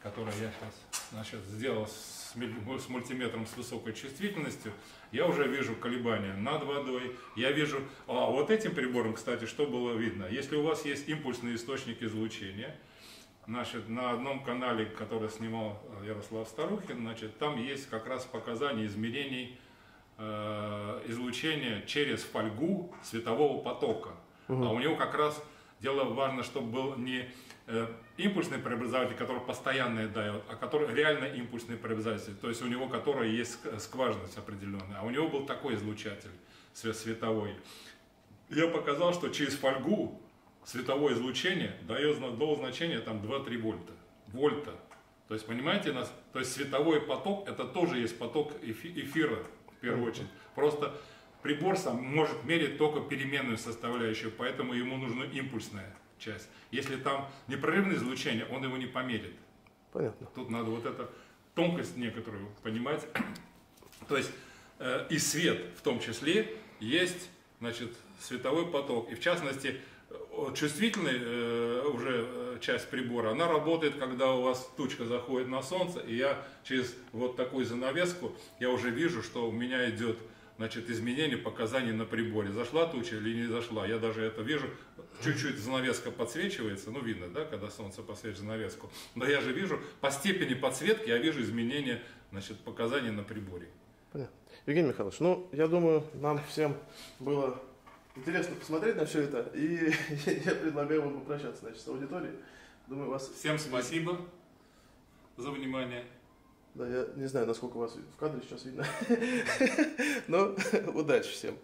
который я сейчас, значит, сделал с, с мультиметром с высокой чувствительностью, я уже вижу колебания над водой, я вижу, а вот этим прибором, кстати, что было видно, если у вас есть импульсные источники излучения, Значит, на одном канале, который снимал э, Ярослав Старухин, значит, там есть как раз показания измерений э, излучения через фольгу светового потока. Угу. А у него как раз дело важно, чтобы был не э, импульсный преобразователь, который постоянно дает, а который реально импульсный преобразователь, то есть у него который есть скважность определенная, а у него был такой излучатель световой. Я показал, что через фольгу световое излучение дает до значения там 2-3 вольта. Вольта. То есть, понимаете, нас, то есть световой поток, это тоже есть поток эфи, эфира, в первую очередь. Просто прибор сам может мерить только переменную составляющую, поэтому ему нужна импульсная часть. Если там непрерывное излучение, он его не померит. Понятно. Тут надо вот эту тонкость некоторую понимать. (clears throat) То есть э, и свет в том числе есть, значит, световой поток. И в частности, чувствительная э, уже э, часть прибора, она работает, когда у вас тучка заходит на солнце, и я через вот такую занавеску, я уже вижу, что у меня идет значит, изменение показаний на приборе. Зашла туча или не зашла, я даже это вижу. Чуть-чуть занавеска подсвечивается, ну видно, да, когда солнце подсвечивает занавеску. Но я же вижу, по степени подсветки я вижу изменение значит, показаний на приборе. Понятно. Евгений Михайлович, ну, я думаю, нам всем было интересно посмотреть на все это. И (laughs) я предлагаю вам попрощаться значит, с аудиторией. Думаю, вас... Всем спасибо за внимание. Да, я не знаю, насколько вас в кадре сейчас видно. (laughs) Но (laughs) удачи всем.